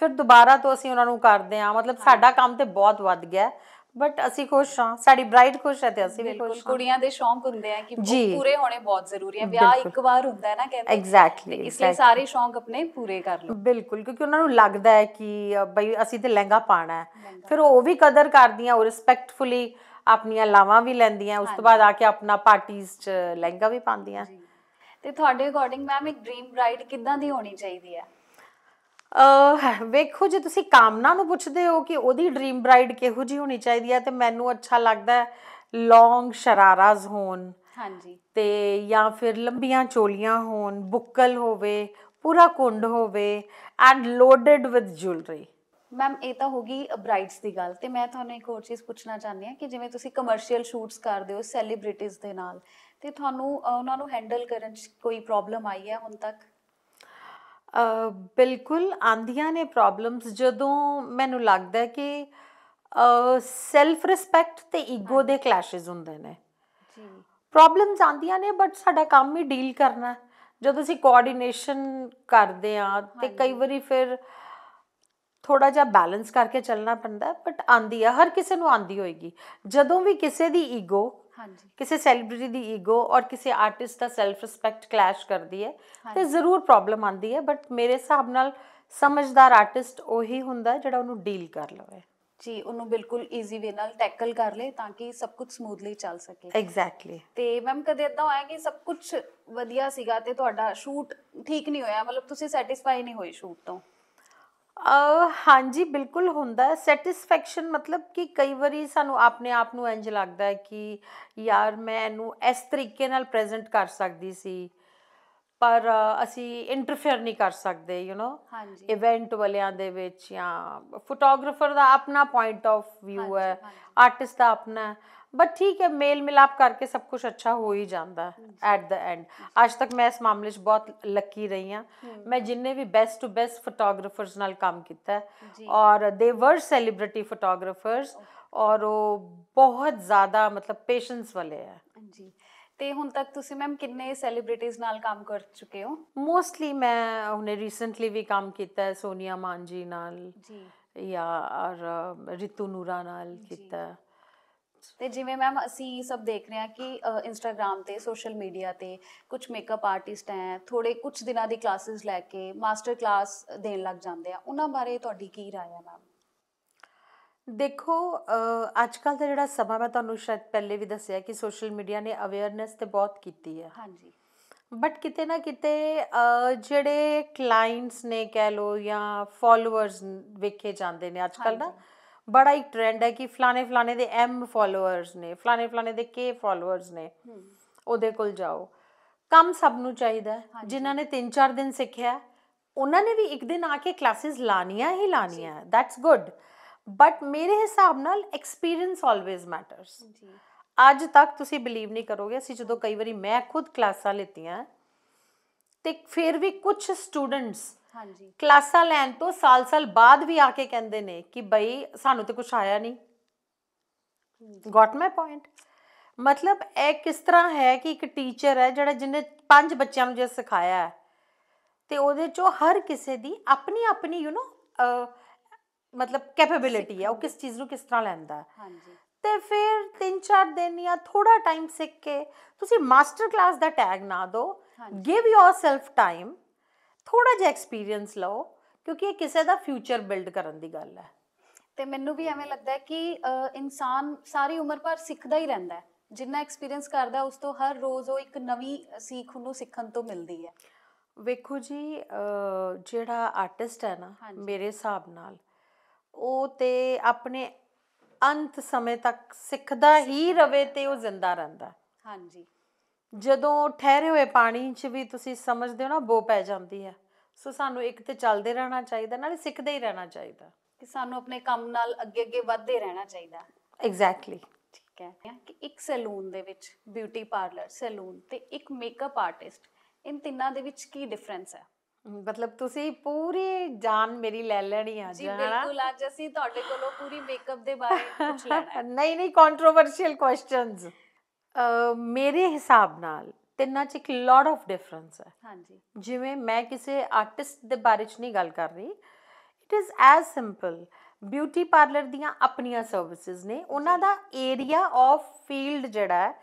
ਫਿਰ ਦੁਬਾਰਾ ਤੋਂ ਅਸੀਂ ਉਹਨਾਂ ਨੂੰ ਕਰਦੇ ਆ ਮਤਲਬ ਸਾਡਾ ਕੰਮ ਤੇ ਬਹੁਤ ਵੱਧ ਗਿਆ ਬਟ ਅਸੀਂ ਖੁਸ਼ ਹਾਂ ਸਾਡੀ ਬ੍ਰਾਈਡ ਖੁਸ਼ ਹੈ ਤੇ ਅਸੀਂ ਵੀ ਖੁਸ਼ ਹਾਂ ਕੁੜੀਆਂ ਦੇ ਸ਼ੌਂਕ ਹੁੰਦੇ ਆ ਕਿ ਪੂਰੇ ਹੋਣੇ ਬਹੁਤ ਜ਼ਰੂਰੀ ਹੈ ਵਿਆਹ ਇੱਕ ਵਾਰ ਹੁੰਦਾ ਹੈ ਨਾ ਕਹਿੰਦੇ ਐਗਜ਼ੈਕਟਲੀ ਇਸ ਲਈ ਸਾਰੇ ਸ਼ੌਂਕ ਆਪਣੇ ਪੂਰੇ ਕਰ ਲਓ ਬਿਲਕੁਲ ਕਿਉਂਕਿ ਉਹਨਾਂ ਨੂੰ ਲੱਗਦਾ ਹੈ ਕਿ ਬਈ ਅਸੀਂ ਤੇ ਲਹਿੰਗਾ ਪਾਣਾ ਹੈ ਫਿਰ ਉਹ ਵੀ ਕਦਰ ਕਰਦੀਆਂ ਔਰ ਰਿਸਪੈਕਟਫੁਲੀ ਆਪਣੀਆਂ ਲਾਵਾਂ ਵੀ ਲੈਂਦੀਆਂ ਉਸ ਤੋਂ ਬਾਅਦ ਆ ਕੇ ਆਪਣਾ ਪਾਰਟੀਆਂ 'ਚ ਲਹਿੰਗਾ ਵੀ ਪਾਉਂਦੀਆਂ ਤੇ ਤੁਹਾਡੇ ਅਕੋਰਡਿੰਗ ਮੈਮ ਇੱਕ ਡ੍ਰੀਮ ਬ੍ਰਾਈਡ ਕਿੱਦਾਂ ਦੀ ਹੋਣੀ ਚਾਹੀਦੀ ਹੈ ਵੇਖੋ ਜੇ ਤੁਸੀਂ ਕਾਮਨਾ ਨੂੰ ਪੁੱਛਦੇ ਹੋ ਕਿ ਉਹਦੀ ਡ੍ਰੀਮ ਬ੍ਰਾਈਡ ਕਿਹੋ ਜੀ ਹੋਣੀ ਚਾਹੀਦੀ ਹੈ ਤੇ ਮੈਨੂੰ ਅੱਛਾ ਲੱਗਦਾ ਹੈ ਲੌਂਗ ਸ਼ਰਾਰਾਜ਼ ਹੋਣ ਹਾਂਜੀ ਤੇ ਜਾਂ ਫਿਰ ਲੰਬੀਆਂ ਚੋਲੀਆਂ ਹੋਣ ਬੁੱਕਲ ਹੋਵੇ ਪੂਰਾ ਕੁੰਡ ਹੋਵੇ and loaded with jewellery ma'am ਇਹ ਤਾਂ ਹੋ ਗਈ ਬ੍ਰਾਈਡਸ ਦੀ ਗੱਲ ਤੇ ਮੈਂ ਤੁਹਾਨੂੰ ਇੱਕ ਹੋਰ ਚੀਜ਼ ਪੁੱਛਣਾ ਚਾਹੁੰਦੀ ਹਾਂ ਕਿ ਜਿਵੇਂ ਤੁਸੀਂ ਕਮਰਸ਼ੀਅਲ ਸ਼ੂਟਸ ਕਰਦੇ ਹੋ ਸੈਲੀਬ੍ਰਿਟੀਜ਼ ਦੇ ਨਾਲ ਤੇ ਤੁਹਾਨੂੰ ਉਹਨਾਂ ਨੂੰ ਹੈਂਡਲ ਕਰਨ 'ਚ ਕੋਈ ਪ੍ਰੋਬਲਮ ਆਈ ਹੈ ਹੁਣ ਤੱਕ ਅ, ਬਿਲਕੁਲ ਆਂਧੀਆਂ ਨੇ ਪ੍ਰੋਬਲਮਸ ਜਦੋਂ ਮੈਨੂੰ ਲੱਗਦਾ ਹੈ ਕਿ ਅ ਸੈਲਫ ਰਿਸਪੈਕਟ ਤੇ ਈਗੋ ਦੇ ਕਲੈਸ਼ਸ ਹੁੰਦੇ ਨੇ ਜੀ ਪ੍ਰੋਬਲਮਸ ਆਂਦੀਆਂ ਨੇ ਬਟ ਸਾਡਾ ਕੰਮ ਹੀ ਡੀਲ ਕਰਨਾ ਹੈ। ਜਦੋਂ ਅਸੀਂ ਕੋਆਰਡੀਨੇਸ਼ਨ ਕਰਦੇ ਆ ਤੇ ਕਈ ਵਾਰੀ ਫਿਰ ਥੋੜਾ ਜਿਹਾ ਬੈਲੈਂਸ ਕਰਕੇ ਚੱਲਣਾ ਪੈਂਦਾ ਬਟ ਆਂਦੀ ਆ ਹਰ ਕਿਸੇ ਨੂੰ ਆਂਦੀ ਹੋਏਗੀ ਜਦੋਂ ਵੀ ਕਿਸੇ ਦੀ ਈਗੋ ਹਾਂਜੀ ਕਿਸੇ ਸੈਲੀਬ੍ਰਿਟੀ ਦੀ ਈਗੋ ਔਰ ਕਿਸੇ ਆਰਟਿਸਟ ਦਾ ਸੈਲਫ ਰਿਸਪੈਕਟ ਕਲੈਸ਼ ਕਰਦੀ ਹੈ ਤੇ ਜ਼ਰੂਰ ਪ੍ਰੋਬਲਮ ਆਂਦੀ ਹੈ ਬਟ ਮੇਰੇ ਹਿਸਾਬ ਨਾਲ ਸਮਝਦਾਰ ਆਰਟਿਸਟ ਉਹੀ ਹੁੰਦਾ ਜਿਹੜਾ ਉਹਨੂੰ ਡੀਲ ਕਰ ਲਵੇ ਜੀ ਉਹਨੂੰ ਬਿਲਕੁਲ ਈਜ਼ੀ ਵੇ ਨਾਲ ਟੈਕਲ ਕਰ ਲੇ ਤਾਂ ਕਿ ਸਭ ਕੁਝ ਸਮੂਥਲੀ ਚੱਲ ਸਕੇ ਐਗਜ਼ੈਕਟਲੀ ਤੇ ਮੈਮ ਕਦੇ ਇਦਾਂ ਹੋਇਆ ਕਿ ਸਭ ਕੁਝ ਵਧੀਆ ਸੀਗਾ ਤੇ ਤੁਹਾਡਾ ਸ਼ੂਟ ਠੀਕ ਨਹੀਂ ਹੋਇਆ ਮਤਲਬ ਤੁਸੀਂ ਸੈਟੀਸਫਾਈ ਨਹੀਂ ਹੋਏ ਸ਼ੂਟ ਤੋਂ ਹਾਂਜੀ ਬਿਲਕੁਲ ਹੁੰਦਾ ਸੈਟੀਸਫੈਕਸ਼ਨ ਮਤਲਬ ਕਿ ਕਈ ਵਾਰੀ ਸਾਨੂੰ ਆਪਣੇ ਆਪ ਨੂੰ ਇੰਜ ਲੱਗਦਾ ਹੈ ਕਿ ਯਾਰ ਮੈਂ ਇਹਨੂੰ ਇਸ ਤਰੀਕੇ ਨਾਲ ਪ੍ਰੈਜ਼ੈਂਟ ਕਰ ਸਕਦੀ ਸੀ ਪਰ ਅਸੀਂ ਇੰਟਰਫੇਅਰ ਨਹੀਂ ਕਰ ਸਕਦੇ ਯੂ نو ਹਾਂਜੀ ਇਵੈਂਟ ਵਾਲਿਆਂ ਦੇ ਵਿੱਚ ਜਾਂ ਫੋਟੋਗ੍ਰਾਫਰ ਦਾ ਆਪਣਾ ਪੁਆਇੰਟ ਆਫ View ਹੈ ਆਰਟਿਸਟ ਦਾ ਆਪਣਾ ਬਟ ਠੀਕ ਹੈ ਮੇਲ ਮਿਲਾਪ ਕਰਕੇ ਸਭ ਕੁਝ ਅੱਛਾ ਹੋ ਹੀ ਜਾਂਦਾ ਐਟ ਦਾ ਐਂਡ ਅੱਜ ਤੱਕ ਮੈਂ ਇਸ ਮਾਮਲੇ 'ਚ ਬਹੁਤ ਲੱਕੀ ਰਹੀ ਹਾਂ ਮੈਂ ਜਿੰਨੇ ਵੀ ਬੈਸਟ ਟੂ ਬੈਸਟ ਫੋਟੋਗ੍ਰਾਫਰਸ ਨਾਲ ਕੰਮ ਕੀਤਾ ਔਰ ਦੇ ਵਰ ਸੈਲੀਬ੍ਰਿਟੀ ਫੋਟੋਗ੍ਰਾਫਰਸ ਔਰ ਉਹ ਬਹੁਤ ਜ਼ਿਆਦਾ ਮਤਲਬ ਪੇਸ਼ੈਂਸ ਵਾਲੇ ਆ ਜੀ ਤੇ ਹੁਣ ਤੱਕ ਤੁਸੀਂ ਮੈਮ ਕਿੰਨੇ ਸੈਲੀਬ੍ਰਿਟੀਜ਼ ਨਾਲ ਕੰਮ ਕਰ ਚੁੱਕੇ ਹੋ ਮੋਸਟਲੀ ਮੈਂ ਹੁਣੇ ਰੀਸੈਂਟਲੀ ਵੀ ਕੰਮ ਕੀਤਾ ਸੋਨੀਆ ਮਾਨ ਜੀ ਨਾਲ ਜੀ ਜਾਂ ਔਰ ਰਿਤੂ ਨੂਰਾ ਨਾਲ ਕੀਤਾ ਤੇ ਜਿਵੇਂ ਮੈਮ ਅਸੀਂ ਸਭ ਦੇਖ ਰਹੇ ਹਾਂ ਕਿ ਇੰਸਟਾਗ੍ਰam ਤੇ ਸੋਸ਼ਲ ਮੀਡੀਆ ਤੇ ਕੁਝ ਮੇਕਅਪ ਆਰਟਿਸਟ ਹੈ ਥੋੜੇ ਕੁਝ ਦਿਨਾਂ ਦੀ ਕਲਾਸਿਸ ਲੈ ਕੇ ਮਾਸਟਰ ਕਲਾਸ ਦੇਣ ਲੱਗ ਜਾਂਦੇ ਆ ਉਹਨਾਂ ਬਾਰੇ ਤੁਹਾਡੀ ਕੀ رائے ਹੈ ਮੈਮ ਦੇਖੋ ਅੱਜ ਕੱਲ ਦਾ ਜਿਹੜਾ ਸਮਾਂ ਮੈਂ ਤੁਹਾਨੂੰ ਸ਼ਾਇਦ ਪਹਿਲੇ ਵੀ ਦੱਸਿਆ ਕਿ ਸੋਸ਼ਲ ਮੀਡੀਆ ਨੇ ਅਵੇਅਰਨੈਸ ਤੇ ਬਹੁਤ ਕੀਤੀ ਹੈ ਹਾਂਜੀ ਬਟ ਕਿਤੇ ਨਾ ਕਿਤੇ ਜਿਹੜੇ ਕਲਾਇੰਟਸ ਨੇ ਕਹਿ ਲੋ ਜਾਂ ਫਾਲੋਅਰਸ ਵੇਖੇ ਜਾਂਦੇ ਨੇ ਅੱਜ ਕੱਲ ਨਾ ਬੜਾ ਹੀ ਟ੍ਰੈਂਡ ਹੈ ਕਿ ਫਲਾਣੇ ਫਲਾਣੇ ਦੇ ਐਮ ਫਾਲੋਅਰਸ ਨੇ ਫਲਾਣੇ ਫਲਾਣੇ ਦੇ ਕੇ ਫਾਲੋਅਰਸ ਨੇ ਉਹਦੇ ਕੋਲ ਜਾਓ ਕੰਮ ਸਭ ਨੂੰ ਚਾਹੀਦਾ ਜਿਨ੍ਹਾਂ ਨੇ 3-4 ਦਿਨ ਸਿੱਖਿਆ ਉਹਨਾਂ ਨੇ ਵੀ ਇੱਕ ਦਿਨ ਆ ਕੇ ਕਲਾਸਿਸ ਲਾਣੀਆਂ ਹੀ ਲਾਣੀਆਂ ਦੈਟਸ ਗੁੱਡ ਬਟ ਮੇਰੇ ਹਿਸਾਬ ਨਾਲ ਐਕਸਪੀਰੀਅੰਸ ਆਲਵੇਜ਼ ਮੈਟਰਸ ਜੀ ਅੱਜ ਤੱਕ ਤੁਸੀਂ ਬਲੀਵ ਨਹੀਂ ਕਰੋਗੇ ਅਸੀਂ ਜਦੋਂ ਕਈ ਵਾਰੀ ਮੈਂ ਖੁਦ ਕਲਾਸਾਂ ਲੈਤੀਆਂ ਤੇ ਫਿਰ ਵੀ ਕੁਝ ਸਟੂਡੈਂਟਸ ਹਾਂਜੀ ਕਲਾਸਾਂ ਲੈਣ ਤੋਂ ਸਾਲ-ਸਾਲ ਬਾਅਦ ਵੀ ਆ ਕੇ ਕਹਿੰਦੇ ਨੇ ਕਿ ਬਈ ਸਾਨੂੰ ਤੇ ਕੁਝ ਆਇਆ ਨਹੀਂ ਗਾਟ ਮਾਈ ਪੁਆਇੰਟ ਮਤਲਬ ਇਹ ਕਿਸ ਤਰ੍ਹਾਂ ਹੈ ਕਿ ਇੱਕ ਟੀਚਰ ਹੈ ਜਿਹੜਾ ਜਿਹਨੇ ਪੰਜ ਬੱਚਿਆਂ ਨੂੰ ਜੇ ਸਿਖਾਇਆ ਹੈ ਤੇ ਉਹਦੇ ਚੋਂ ਹਰ ਕਿਸੇ ਦੀ ਆਪਣੀ ਆਪਣੀ ਯੂ نو ਮਤਲਬ ਕੈਪੇਬਿਲਿਟੀ ਹੈ ਉਹ ਕਿਸ ਚੀਜ਼ ਨੂੰ ਕਿਸ ਤਰ੍ਹਾਂ ਲੈਂਦਾ ਹੈ ਹਾਂਜੀ ਤੇ ਫਿਰ 3-4 ਦਿਨ ਜਾਂ ਥੋੜਾ ਟਾਈਮ ਸਿੱਖ ਕੇ ਤੁਸੀਂ ਮਾਸਟਰ ਕਲਾਸ ਦਾ ਟੈਗ ਨਾ ਦਿਓ ਗਿਵ ਯੋਰ ਸੈਲਫ ਟਾਈਮ ਥੋੜਾ ਜਿਹਾ ਐਕਸਪੀਰੀਅੰਸ ਲਓ ਕਿਉਂਕਿ ਇਹ ਕਿਸੇ ਦਾ ਫਿਊਚਰ ਬਿਲਡ ਕਰਨ ਦੀ ਗੱਲ ਹੈ ਤੇ ਮੈਨੂੰ ਵੀ ਐਵੇਂ ਲੱਗਦਾ ਹੈ ਕਿ ਇਨਸਾਨ ਸਾਰੀ ਉਮਰ ਭਰ ਸਿੱਖਦਾ ਹੀ ਰਹਿੰਦਾ ਹੈ ਜਿੰਨਾ ਐਕਸਪੀਰੀਅੰਸ ਕਰਦਾ ਉਸ ਤੋਂ ਹਰ ਰੋਜ਼ ਉਹ ਇੱਕ ਨਵੀਂ ਸਿੱਖ ਨੂੰ ਸਿੱਖਣ ਤੋਂ ਮਿਲਦੀ ਹੈ ਵੇਖੋ ਜੀ ਜਿਹੜਾ ਆਰਟਿਸਟ ਹੈ ਨਾ ਮੇਰੇ ਹਿਸਾਬ ਨਾਲ ਉਹ ਤੇ ਆਪਣੇ ਅੰਤ ਸਮੇਂ ਤੱਕ ਸਿੱਖਦਾ ਹੀ ਰਵੇ ਤੇ ਉਹ ਜ਼ਿੰਦਾ ਰਹਿੰਦਾ ਹਾਂਜੀ ਜਦੋਂ ਠਹਿਰੇ ਹੋਏ ਪਾਣੀ 'ਚ ਵੀ ਤੁਸੀਂ ਸਮਝਦੇ ਹੋ ਨਾ ਬੋ ਪੈ ਜਾਂਦੀ ਹੈ ਸੋ ਸਾਨੂੰ ਇੱਕ ਤੇ ਚੱਲਦੇ ਰਹਿਣਾ ਚਾਹੀਦਾ ਨਾਲੇ ਸਿੱਖਦੇ ਹੀ ਰਹਿਣਾ ਚਾਹੀਦਾ ਕਿ ਸਾਨੂੰ ਆਪਣੇ ਕੰਮ ਨਾਲ ਅੱਗੇ ਅੱਗੇ ਵਧਦੇ ਰਹਿਣਾ ਚਾਹੀਦਾ ਐਗਜ਼ੈਕਟਲੀ ਠੀਕ ਹੈ ਕਿ ਇੱਕ ਸੈਲੂਨ ਦੇ ਵਿੱਚ ਬਿਊਟੀ ਪਾਰਲਰ ਸੈਲੂਨ ਤੇ ਇੱਕ ਮੇਕਅਪ ਆਰਟਿਸਟ ਇਨ ਤਿੰਨਾਂ ਦੇ ਵਿੱਚ ਕੀ ਡਿਫਰੈਂਸ ਹੈ ਮਤਲਬ ਤੁਸੀਂ ਪੂਰੀ ਜਾਨ ਮੇਰੀ ਲੈ ਲੈਣੀ ਆ ਜੀ ਬਿਲਕੁਲ ਅੱਜ ਅਸੀਂ ਤੁਹਾਡੇ ਕੋਲੋਂ ਪੂਰੀ ਮੇਕਅਪ ਦੇ ਬਾਰੇ ਪੁੱਛ ਲੈਣਾ ਨਹੀਂ ਨਹੀਂ ਕੰਟਰੋਵਰਸ਼ੀਅਲ ਕੁਐਸਚਨਸ ਮੇਰੇ ਹਿਸਾਬ ਨਾਲ ਤਿੰਨਾਂ 'ਚ ਇੱਕ ਲੋਟ ਆਫ ਡਿਫਰੈਂਸ ਹੈ ਹਾਂਜੀ ਜਿਵੇਂ ਮੈਂ ਕਿਸੇ ਆਰਟਿਸਟ ਦੇ ਬਾਰੇ 'ਚ ਨਹੀਂ ਗੱਲ ਕਰ ਰਹੀ it is as simple beauty parlour ਦੀਆਂ ਆਪਣੀਆਂ ਸਰਵਿਸਿਜ਼ ਨੇ ਉਹਨਾਂ ਦਾ ਏਰੀਆ ਆਫ ਫੀਲਡ ਜਿਹੜਾ ਹੈ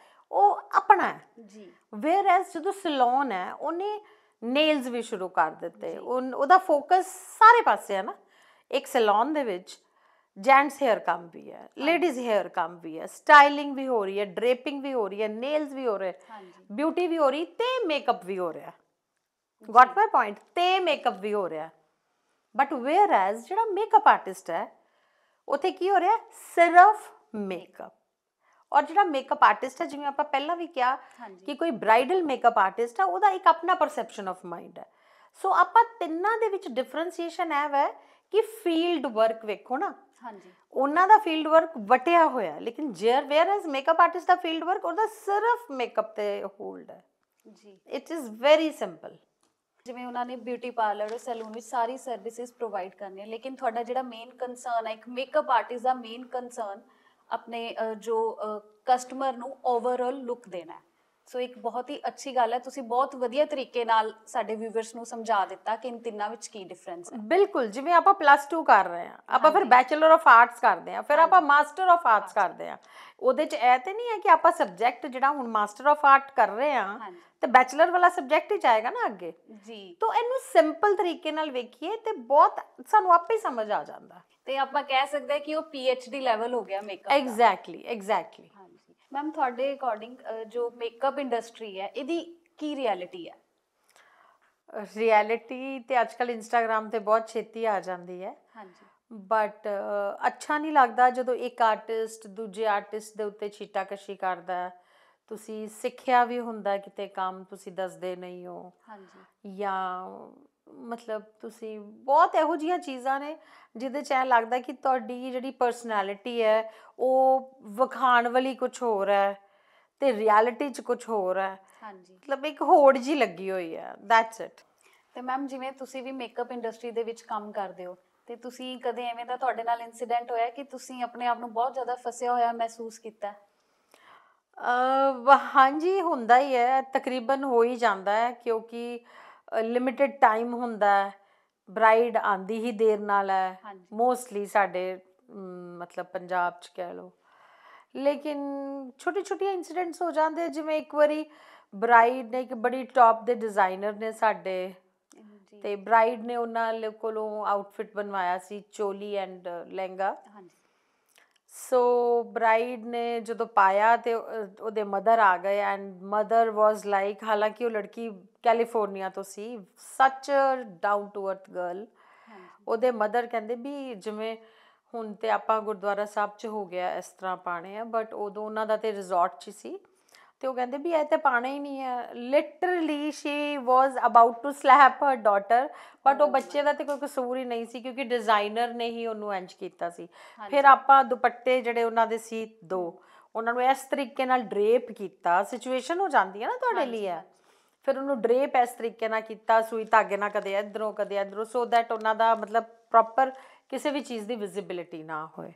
ਉਹ ਆਪਣਾ ਹੈ ਜੀ ਵੇਅਰ ਐਸ ਜਦੋਂ ਸਲੂਨ ਹੈ ਉਹਨੇ ਨੇਲਸ ਵੀ ਸ਼ੁਰੂ ਕਰ ਦਿੱਤੇ ਉਹਦਾ ਫੋਕਸ ਸਾਰੇ ਪਾਸੇ ਹੈ ਨਾ ਇੱਕ ਸਲੂਨ ਦੇ ਵਿੱਚ ਜੈਂਟਸ ਹੇਅਰ ਕੰਮ ਵੀ ਹੈ ਲੇਡੀਜ਼ ਹੇਅਰ ਕੰਮ ਵੀ ਹੈ ਸਟਾਈਲਿੰਗ ਵੀ ਹੋ ਰਹੀ ਹੈ ਡਰੇਪਿੰਗ ਵੀ ਹੋ ਰਹੀ ਹੈ ਨੇਲਸ ਵੀ ਹੋ ਰਹੇ ਬਿਊਟੀ ਵੀ ਹੋ ਰਹੀ ਤੇ ਮੇਕਅਪ ਵੀ ਹੋ ਰਿਹਾ ਗਾਟ ਮਾਈ ਪੁਆਇੰਟ ਤੇ ਮੇਕਅਪ ਵੀ ਹੋ ਰਿਹਾ ਬਟ ਵੇਅਰ ਐਸ ਜਿਹੜਾ ਮੇਕਅਪ ਆਰਟਿਸਟ ਹੈ ਉਥੇ ਕੀ ਹੋ ਰਿਹਾ ਸਿਰਫ ਮੇਕਅਪ ਔਰ ਜਿਹੜਾ ਮੇਕਅਪ ਆਰਟਿਸਟ ਹੈ ਜਿਵੇਂ ਆਪਾਂ ਪਹਿਲਾਂ ਵੀ ਕਿਹਾ ਕਿ ਕੋਈ ਬ੍ਰਾਈਡਲ ਮੇਕਅਪ ਆਰਟਿਸਟ ਹੈ ਉਹਦਾ ਇੱਕ ਆਪਣਾ ਪਰਸੈਪਸ਼ਨ ਆਫ ਮਾਈਂਡ ਹੈ ਸੋ ਆਪਾਂ ਤਿੰਨਾਂ ਦੇ ਵਿੱਚ ਡਿਫਰੈਂਸ਼ੀਏਸ਼ਨ ਹੈ ਵੈ ਕਿ ਫੀਲਡ ਵਰਕ ਵੇਖੋ ਨਾ ਹਾਂਜੀ ਉਹਨਾਂ ਦਾ ਫੀਲਡ ਵਰਕ ਵਟਿਆ ਹੋਇਆ ਲੇਕਿਨ ਜੇਅਰ ਵੇਅਰ ਐਸ ਮੇਕਅਪ ਆਰਟਿਸਟ ਦਾ ਫੀਲਡ ਵਰਕ ਉਹਦਾ ਸਿਰਫ ਮੇਕਅਪ ਤੇ ਹੋਲਡ ਹੈ ਜੀ ਇਟ ਇਜ਼ ਵੈਰੀ ਸਿੰਪਲ ਜਿਵੇਂ ਉਹਨਾਂ ਨੇ ਬਿਊਟੀ ਪਾਰਲਰ ਔਰ ਸੈਲੂਨ ਵਿੱਚ ਸਾਰੀ ਸਰਵਿਸਿਜ਼ ਪ੍ਰੋਵਾਈਡ ਕਰਨੀਆਂ ਲੇਕਿਨ ਤੁਹਾਡਾ ਜਿਹੜਾ ਮੇਨ ਕਨਸਰਨ ਹੈ ਇੱਕ ਮੇਕਅਪ ਆਰਟਿਸਟ ਦਾ ਮੇਨ ਕਨਸਰਨ ਆਪਣੇ ਜੋ ਕਸਟਮਰ ਨੂੰ ਓਵਰਆਲ ਲੁੱਕ ਦੇਣਾ ਹੈ ਸੋ ਇੱਕ ਬਹੁਤ ਹੀ ਅੱਛੀ ਗੱਲ ਹੈ ਤੁਸੀਂ ਬਹੁਤ ਵਧੀਆ ਤਰੀਕੇ ਨਾਲ ਸਾਡੇ ਵਿਊਅਰਸ ਨੂੰ ਸਮਝਾ ਦਿੱਤਾ ਕਿ ਇਨ ਤਿੰਨਾਂ ਵਿੱਚ ਕੀ ਡਿਫਰੈਂਸ ਹੈ ਬਿਲਕੁਲ ਜਿਵੇਂ ਆਪਾਂ ਪਲੱਸ 2 ਕਰ ਰਹੇ ਆ ਆਪਾਂ ਫਿਰ ਬੈਚਲਰ ਆਫ ਆਰਟਸ ਕਰਦੇ ਆ ਫਿਰ ਆਪਾਂ ਮਾਸਟਰ ਆਫ ਆਰਟਸ ਕਰਦੇ ਆ ਉਹਦੇ ਚ ਇਹ ਤੇ ਨਹੀਂ ਹੈ ਕਿ ਆਪਾਂ ਸਬਜੈਕਟ ਜਿਹੜਾ ਹੁਣ ਮਾਸਟਰ ਆਫ ਆਰਟ ਕਰ ਰਹੇ ਆ ਤੇ ਬੈਚਲਰ ਵਾਲਾ ਸਬਜੈਕਟ ਹੀ ਜਾਏਗਾ ਨਾ ਅੱਗੇ ਜੀ ਤੋਂ ਇਹਨੂੰ ਸਿੰਪਲ ਤਰੀਕੇ ਨਾਲ ਵੇਖੀਏ ਤੇ ਬਹੁਤ ਸਾਨੂੰ ਆਪੇ ਸਮਝ ਆ ਜਾਂਦਾ ਤੇ ਆਪਾਂ ਕਹਿ ਸਕਦੇ ਕਿ ਉਹ ਪੀਐਚਡੀ ਲੈਵਲ ਹੋ ਗਿਆ ਮੇਕਅਪ ਐਗਜ਼ੈਕਟਲੀ ਐਗਜ਼ੈਕਟਲੀ ਮੈਮ ਤੁਹਾਡੇ ਅਕੋਰਡਿੰਗ ਜੋ ਮੇਕਅਪ ਇੰਡਸਟਰੀ ਹੈ ਇਹਦੀ ਕੀ ਰਿਐਲਿਟੀ ਹੈ ਰਿਐਲਿਟੀ ਤੇ ਅੱਜ ਕੱਲ ਇੰਸਟਾਗ੍ਰam ਤੇ ਬਹੁਤ ਛੇਤੀ ਆ ਜਾਂਦੀ ਹੈ ਹਾਂਜੀ ਬਟ ਅੱਛਾ ਨਹੀਂ ਲੱਗਦਾ ਜਦੋਂ ਇੱਕ ਆਰਟਿਸਟ ਦੂਜੇ ਆਰਟਿਸਟ ਦੇ ਉੱਤੇ ਛੀਟਾਕਸ਼ੀ ਕਰਦਾ ਤੁਸੀਂ ਸਿੱਖਿਆ ਵੀ ਹੁੰਦਾ ਕਿਤੇ ਕੰਮ ਤੁਸੀਂ ਦੱਸਦੇ ਨਹੀਂ ਹੋ ਹਾਂਜੀ ਜਾਂ ਮਤਲਬ ਤੁਸੀਂ ਬਹੁਤ ਇਹੋ ਜੀਆਂ ਚੀਜ਼ਾਂ ਨੇ ਜਿਹਦੇ ਚ ਐ ਲੱਗਦਾ ਕਿ ਤੁਹਾਡੀ ਜਿਹੜੀ ਪਰਸਨੈਲਿਟੀ ਹੈ ਉਹ ਵਿਖਾਣ ਵਾਲੀ ਕੁਝ ਹੋਰ ਹੈ ਤੇ ਰਿਐਲਿਟੀ ਚ ਕੁਝ ਹੋਰ ਹੈ ਹਾਂਜੀ ਮਤਲਬ ਇੱਕ ਹੋੜ ਜੀ ਲੱਗੀ ਹੋਈ ਹੈ ਦੈਟਸ ਇਟ ਤੇ ਮੈਮ ਜਿਵੇਂ ਤੁਸੀਂ ਵੀ ਮੇਕਅਪ ਇੰਡਸਟਰੀ ਦੇ ਵਿੱਚ ਕੰਮ ਕਰਦੇ ਹੋ ਤੇ ਤੁਸੀਂ ਕਦੇ ਐਵੇਂ ਦਾ ਤੁਹਾਡੇ ਨਾਲ ਇਨਸੀਡੈਂਟ ਹੋਇਆ ਕਿ ਤੁਸੀਂ ਆਪਣੇ ਆਪ ਨੂੰ ਬਹੁਤ ਜ਼ਿਆਦਾ ਫਸਿਆ ਹੋਇਆ ਮਹਿਸੂਸ ਕੀਤਾ ਹਾਂਜੀ ਹੁੰਦਾ ਹੀ ਹੈ ਤਕਰੀਬਨ ਹੋ ਹੀ ਜਾਂਦਾ ਹੈ ਕਿਉਂਕਿ ਲਿਮਿਟਿਡ ਟਾਈਮ ਹੁੰਦਾ ਬ੍ਰਾਈਡ ਆਂਦੀ ਹੀ ਦੇਰ ਨਾਲ ਹੈ ਮੋਸਟਲੀ ਸਾਡੇ ਮਤਲਬ ਪੰਜਾਬ ਚ ਕਹਿ ਲਓ ਲੇਕਿਨ ਛੋਟੇ ਛੋਟੇ ਇਨਸੀਡੈਂਟਸ ਹੋ ਜਾਂਦੇ ਜਿਵੇਂ ਇੱਕ ਵਾਰੀ ਬ੍ਰਾਈਡ ਨੇ ਇੱਕ ਬੜੀ ਟੌਪ ਦੇ ਡਿਜ਼ਾਈਨਰ ਨੇ ਸਾਡੇ ਤੇ ਬ੍ਰਾਈਡ ਨੇ ਉਹਨਾਂ ਕੋਲੋਂ ਆਊਟਫਿਟ ਬਣਵਾਇਆ ਸੀ ਚੋਲੀ ਐਂਡ ਲਹਿੰਗਾ ਹਾਂਜੀ ਸੋ ਬ੍ਰਾਈਡ ਨੇ ਜਦੋਂ ਪਾਇਆ ਤੇ ਉਹਦੇ ਮਦਰ ਆ ਗਏ ਐਂਡ ਮਦਰ ਵਾਸ ਲਾਈਕ ਹਾਲਾਂਕਿ ਉਹ ਲੜਕੀ ਕੈਲੀਫੋਰਨੀਆ ਤੋਂ ਸੀ such down to earth girl ਉਹਦੇ ਮਦਰ ਕਹਿੰਦੇ ਵੀ ਜਿਵੇਂ ਹੁਣ ਤੇ ਆਪਾਂ ਗੁਰਦੁਆਰਾ ਸਾਹਿਬ 'ਚ ਹੋ ਗਿਆ ਇਸ ਤਰ੍ਹਾਂ ਪਾਣੇ ਆ ਬਟ ਉਦੋਂ ਉਹਨਾਂ ਦਾ ਤੇ ਰਿਜ਼ੋਰਟ 'ਚ ਸੀ ਤੇ ਉਹ ਕਹਿੰਦੇ ਵੀ ਇਹ ਤੇ ਪਾਣਾ ਹੀ ਨਹੀਂ ਹੈ literally she was about to slap her daughter but ਉਹ oh ਬੱਚੇ ਦਾ ਤੇ ਕੋਈ ਕਸੂਰ ਹੀ ਨਹੀਂ ਸੀ ਕਿਉਂਕਿ ਡਿਜ਼ਾਈਨਰ ਨੇ ਹੀ ਉਹਨੂੰ ਐਂਜ ਕੀਤਾ ਸੀ ਫਿਰ ਆਪਾਂ ਦੁਪੱਟੇ ਜਿਹੜੇ ਉਹਨਾਂ ਦੇ ਸੀ ਦੋ ਉਹਨਾਂ ਨੂੰ ਇਸ ਤਰੀਕੇ ਨਾਲ ਡਰੇਪ ਕੀਤਾ ਸਿਚੁਏਸ਼ਨ ਹੋ ਜਾਂਦੀ ਹੈ ਨਾ ਤੁਹਾਡੇ ਲਈ ਹੈ ਫਿਰ ਉਹਨੂੰ ਡਰੇਪ ਇਸ ਤਰੀਕੇ ਨਾਲ ਕੀਤਾ ਸੂਈ ਧਾਗੇ ਨਾਲ ਕਦੇ ਇਧਰੋਂ ਕਦੇ ਇਧਰੋਂ ਸੋ ਦੈਟ ਉਹਨਾਂ ਦਾ ਮਤਲਬ ਪ੍ਰੋਪਰ ਕਿਸੇ ਵੀ ਚੀਜ਼ ਦੀ ਵਿਜ਼ਿਬਿਲਿਟੀ ਨਾ ਹੋਏ